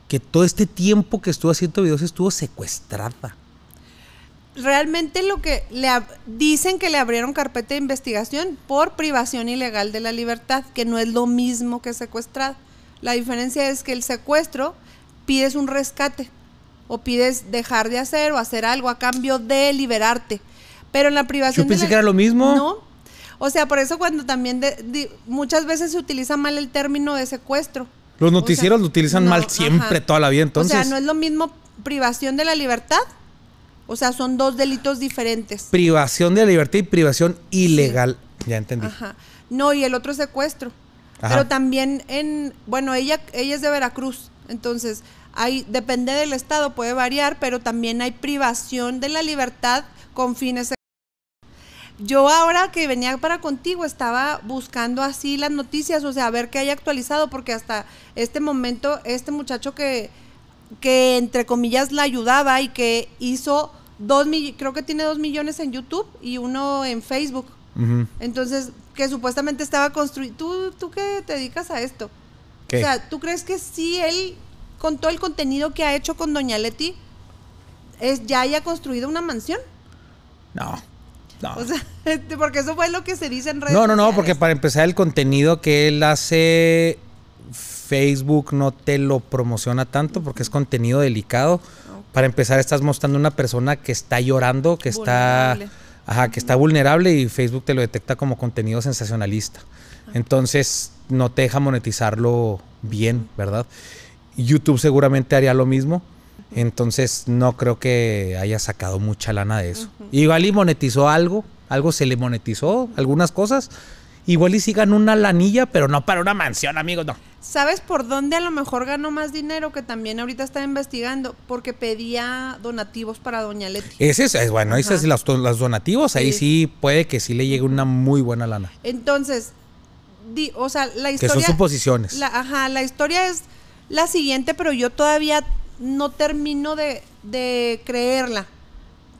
que todo este tiempo que estuvo haciendo videos estuvo secuestrada. Realmente lo que le dicen que le abrieron carpeta de investigación por privación ilegal de la libertad, que no es lo mismo que secuestrada. La diferencia es que el secuestro pides un rescate o pides dejar de hacer o hacer algo a cambio de liberarte. Pero en la privación... Yo pensé que era lo mismo. No. O sea, por eso cuando también muchas veces se utiliza mal el término de secuestro. Los noticieros lo utilizan mal siempre, toda la vida, entonces. O sea, no es lo mismo privación de la libertad. O sea, son dos delitos diferentes. Privación de la libertad y privación ilegal. Ya entendí. Ajá. No, y el otro secuestro. Ajá. Pero también en, bueno, ella, ella es de Veracruz. Entonces, depende del Estado, puede variar, pero también hay privación de la libertad con fines yo ahora que venía para contigo estaba buscando así las noticias, o sea, a ver qué hay actualizado, porque hasta este momento este muchacho que, que entre comillas la ayudaba y que hizo dos creo que tiene dos millones en YouTube y uno en Facebook. Entonces, que supuestamente estaba construido... ¿Tú, ¿Tú qué te dedicas a esto? O sea, ¿tú crees que sí él con todo el contenido que ha hecho con Doña Leti, es, ya haya construido una mansión. No. No. O sea, este, porque eso fue lo que se dice en redes No, no, no, porque para empezar el contenido que él hace, Facebook no te lo promociona tanto porque es contenido delicado. Para empezar estás mostrando una persona que está llorando, que está que está vulnerable y Facebook te lo detecta como contenido sensacionalista. Entonces no te deja monetizarlo bien, ¿verdad? YouTube seguramente haría lo mismo. Entonces no creo que haya sacado mucha lana de eso. Igual y monetizó algo, algo se le monetizó, algunas cosas. Igual y sí ganó una lanilla, pero no para una mansión, amigos, no. ¿Sabes por dónde a lo mejor ganó más dinero? Que también ahorita está investigando, porque pedía donativos para Doña Leti. Ese es, bueno, esas son los donativos, ahí sí. puede que sí le llegue una muy buena lana. Entonces, o sea, la historia... Que son suposiciones. ajá, la historia es la siguiente, pero yo todavía no termino de, creerla.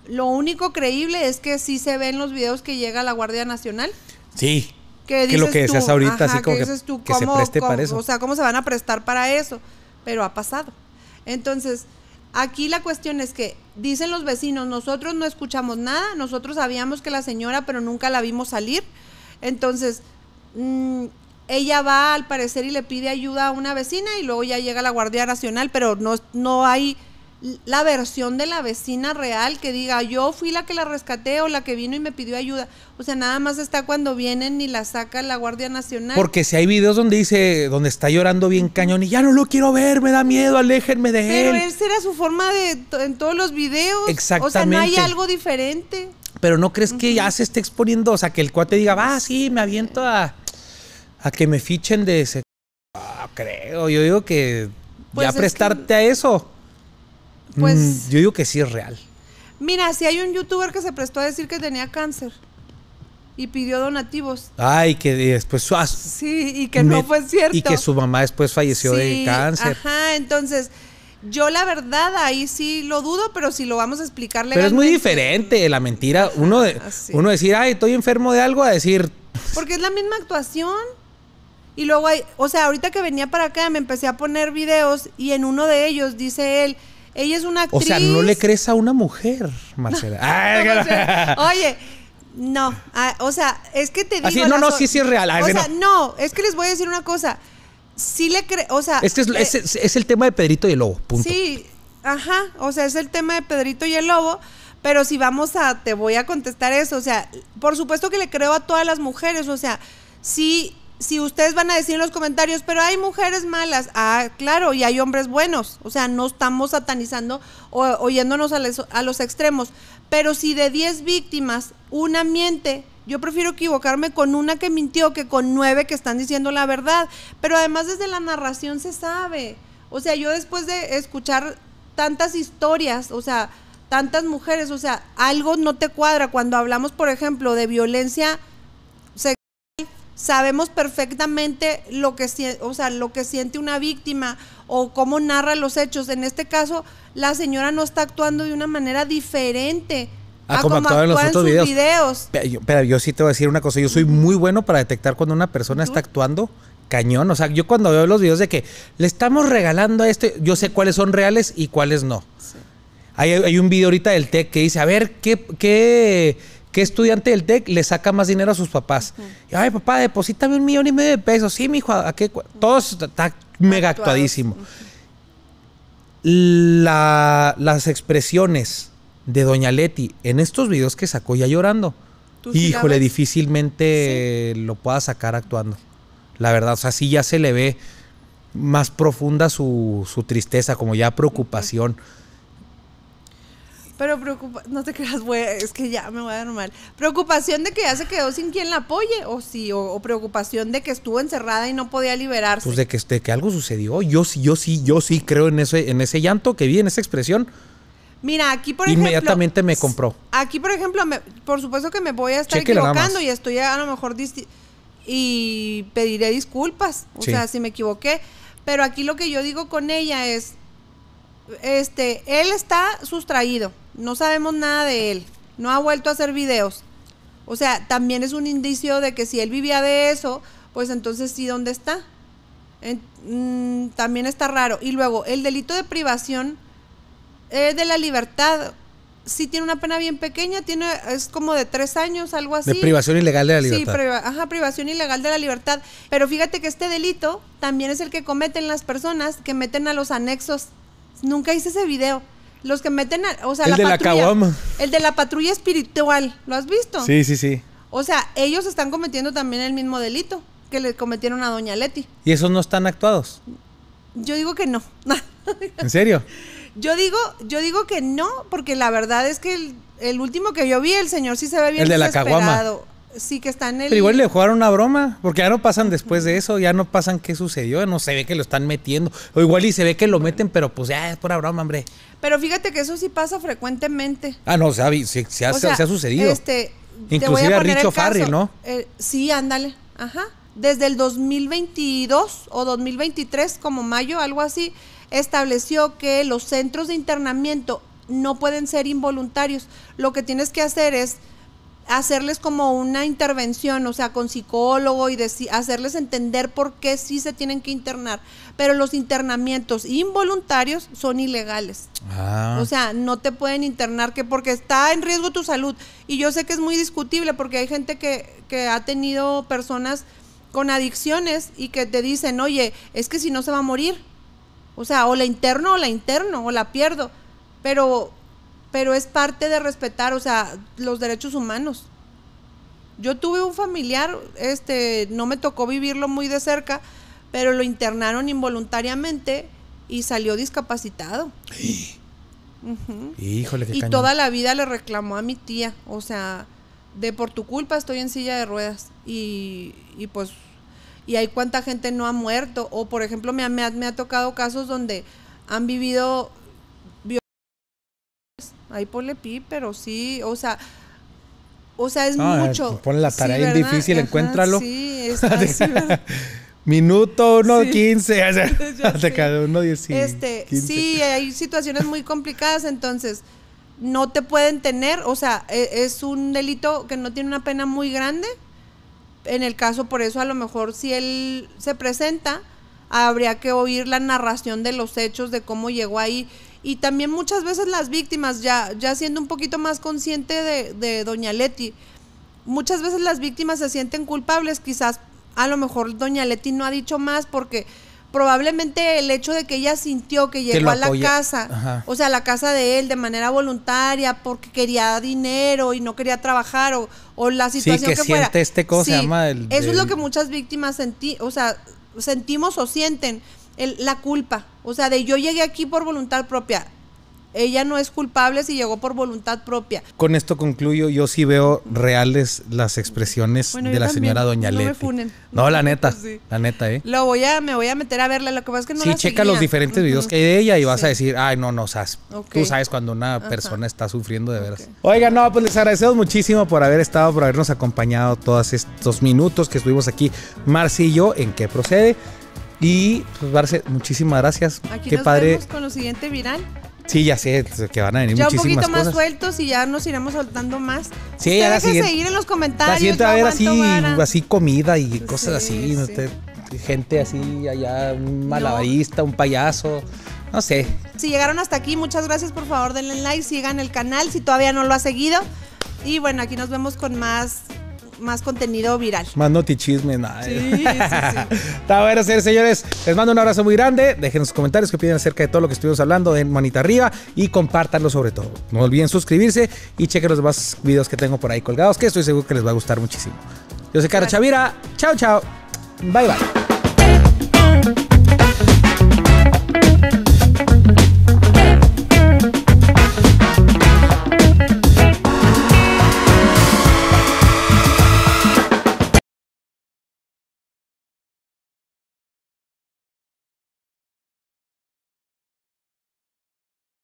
Lo único creíble es que sí se ven los videos que llega la Guardia Nacional. Sí. Que, dices que lo que decías ahorita, así como que, se preste para eso. O sea, ¿cómo se van a prestar para eso? Pero ha pasado. Entonces, aquí la cuestión es que dicen los vecinos, nosotros no escuchamos nada, nosotros sabíamos que la señora, pero nunca la vimos salir. Entonces, mm, ella va al parecer y le pide ayuda a una vecina y luego ya llega la Guardia Nacional, pero no, no hay la versión de la vecina real que diga yo fui la que la rescaté o la que vino y me pidió ayuda. O sea, nada más está cuando vienen y la saca la Guardia Nacional. Porque si hay videos donde dice, donde está llorando bien cañón y ya no lo quiero ver, me da miedo, aléjenme de él. Pero esa era su forma de en todos los videos. Exactamente. O sea, no hay algo diferente. Pero no crees que ya se esté exponiendo, o sea, que el cuate diga, va, sí, me aviento a a que me fichen de ese. Ah, creo, yo digo que ya pues prestarte a eso. Pues. Mm, yo digo que sí es real. Mira, si hay un youtuber que se prestó a decir que tenía cáncer y pidió donativos. Ay, que después. sí, y que no fue cierto. Y que su mamá después falleció de cáncer. Ajá, entonces. Yo la verdad ahí sí lo dudo, pero si lo vamos a explicarle Pero es muy diferente la mentira. uno, de, ah, uno decir, ay, estoy enfermo de algo, a decir... Porque es la misma actuación. Y luego hay, o sea, ahorita que venía para acá me empecé a poner videos y en uno de ellos dice él, ella es una actriz. O sea, no le crees a una mujer, Marcela. Ah, Oye, no, ah, o sea, es que te digo. no, no, sí, sí es real. o sea, no. es que les voy a decir una cosa. Sí le creo, o sea. Este es, eh, es, es, el tema de Pedrito y el Lobo, punto. Sí, ajá, o sea, es el tema de Pedrito y el Lobo. Pero si vamos a, te voy a contestar eso, o sea, por supuesto que le creo a todas las mujeres, o sea, sí si ustedes van a decir en los comentarios, pero hay mujeres malas, ah, claro, y hay hombres buenos, o sea, no estamos satanizando o oyéndonos a, los extremos, pero si de 10 víctimas una miente, yo prefiero equivocarme con una que mintió que con nueve que están diciendo la verdad, pero además desde la narración se sabe, o sea, yo después de escuchar tantas historias, o sea, tantas mujeres, o sea, algo no te cuadra cuando hablamos, por ejemplo, de violencia sabemos perfectamente lo que, o sea, lo que siente una víctima o cómo narra los hechos. En este caso, la señora no está actuando de una manera diferente. A, ah, a como, en los otros videos. Pero, yo, sí te voy a decir una cosa, yo soy muy bueno para detectar cuando una persona está actuando cañón. O sea, yo cuando veo los videos de que le estamos regalando a este, yo sé cuáles son reales y cuáles no. Hay, un video ahorita del TEC que dice, a ver, ¿qué, qué ¿Qué estudiante del TEC le saca más dinero a sus papás? Ay, papá, deposítame un millón y medio de pesos. Sí, mi ¿a qué? Todo está mega actuadísimo. las expresiones de Doña Leti en estos videos que sacó ya llorando, híjole, difícilmente lo pueda sacar actuando. La verdad, o sea, sí ya se le ve más profunda su, su tristeza, como ya preocupación. Pero preocupa, no te creas, güey, es que ya me voy a dar mal. Preocupación de que ya se quedó sin quien la apoye, o sí, o, preocupación de que estuvo encerrada y no podía liberarse. Pues de que, este, que algo sucedió. Yo sí, yo sí, yo sí creo en ese, en ese llanto que vi, en esa expresión. Mira, aquí por ejemplo. Inmediatamente me compró. Aquí, por ejemplo, por supuesto que me voy a estar equivocando y estoy a, lo mejor y pediré disculpas. O sea, si me equivoqué. Pero aquí lo que yo digo con ella es este, él está sustraído, no sabemos nada de él, no ha vuelto a hacer videos. O sea, también es un indicio de que si él vivía de eso, pues entonces sí, ¿dónde está? Mm, también está raro. Y luego, el delito de privación eh, de la libertad, sí tiene una pena bien pequeña, tiene es como de tres años, algo así. De privación ilegal de la libertad. Sí, ajá, privación ilegal de la libertad. Pero fíjate que este delito también es el que cometen las personas que meten a los anexos Nunca hice ese video. Los que meten, o sea, el de la Caguama. El de la patrulla espiritual, ¿lo has visto? Sí, sí, sí. O sea, ellos están cometiendo también el mismo delito que le cometieron a Doña Leti. ¿Y esos no están actuados? Yo digo que no. ¿En serio? Yo digo, yo digo que no, porque la verdad es que el, último que yo vi, el señor sí se ve bien el desesperado. De la Sí, que está en el... Pero igual le jugaron una broma, porque ya no pasan después de eso, ya no pasan qué sucedió, no se ve que lo están metiendo, o igual y se ve que lo meten, pero pues ya es pura broma, hombre. Pero fíjate que eso sí pasa frecuentemente. Ah, no, se ha, ha, sucedido. Este, Inclusive a, a, Richo ¿no? Eh, sí, ándale, ajá. Desde el 2022 o 2023, como mayo, algo así, estableció que los centros de internamiento no pueden ser involuntarios. Lo que tienes que hacer es hacerles como una intervención, o sea, con psicólogo y hacerles entender por qué sí se tienen que internar. Pero los internamientos involuntarios son ilegales. Ah. O sea, no te pueden internar que porque está en riesgo tu salud. Y yo sé que es muy discutible porque hay gente que, que ha tenido personas con adicciones y que te dicen, oye, es que si no se va a morir. O sea, o la interno o la interno o la pierdo. Pero pero es parte de respetar, o sea, los derechos humanos. Yo tuve un familiar, este, no me tocó vivirlo muy de cerca, pero lo internaron involuntariamente y salió discapacitado. Híjole, y toda la vida le reclamó a mi tía, o sea, de por tu culpa estoy en silla de ruedas y, pues y hay cuánta gente no ha muerto o por ejemplo me ha tocado casos donde han vivido ahí ponle pi, pero sí, o sea, o sea, es ah, mucho. pone la tarea difícil, encuéntralo. Sí, es Minuto uno quince o cada uno Este, sí, hay situaciones muy complicadas, entonces no te pueden tener, o sea, e, es un delito que no tiene una pena muy grande. En el caso, por eso a lo mejor si él se presenta, habría que oír la narración de los hechos, de cómo llegó ahí. Y también muchas veces las víctimas, ya, ya siendo un poquito más consciente de, Doña Leti, muchas veces las víctimas se sienten culpables, quizás a lo mejor Doña Leti no ha dicho más porque probablemente el hecho de que ella sintió que llegó a la casa, o sea, a la casa de él de manera voluntaria porque quería dinero y no quería trabajar o, la situación que, siente este cosa, Eso es lo que muchas víctimas o sentimos o sienten la culpa. O sea, de yo llegué aquí por voluntad propia. Ella no es culpable si llegó por voluntad propia. Con esto concluyo, yo sí veo reales las expresiones de la señora Doña Leti. No, la neta, la neta, eh. Lo voy a, me voy a meter a verla, lo que pasa es que no Sí, checa los diferentes videos que hay de ella y vas a decir, ay, no, no, sabes. Tú sabes cuando una persona está sufriendo de veras. Oiga, no, pues les agradecemos muchísimo por haber estado, por habernos acompañado todos estos minutos que estuvimos aquí, Marci y yo, en qué procede. Y pues, Barce, muchísimas gracias. Aquí nos padre. Vemos con lo siguiente viral. Sí, ya sé, pues, que van a venir muchísimas cosas. Ya un poquito más sueltos y ya nos iremos soltando más. Sí, ya la siguiente. seguir en los comentarios. La siguiente a ver así, así comida y cosas así. gente así allá, un malabarista, un payaso, no sé. Si llegaron hasta aquí, muchas gracias. Por favor, denle like, sigan el canal si todavía no lo ha seguido. Y bueno, aquí nos vemos con más más contenido viral. Más notichisme, nada. Eh. Sí, sí, sí. Está bueno, señores. Les mando un abrazo muy grande. Dejen sus comentarios que piden acerca de todo lo que estuvimos hablando. Den manita arriba y compártanlo sobre todo. No olviden suscribirse y chequen los demás videos que tengo por ahí colgados, que estoy seguro que les va a gustar muchísimo. Yo soy Carlos Chavira. Chao, chao. Bye, bye.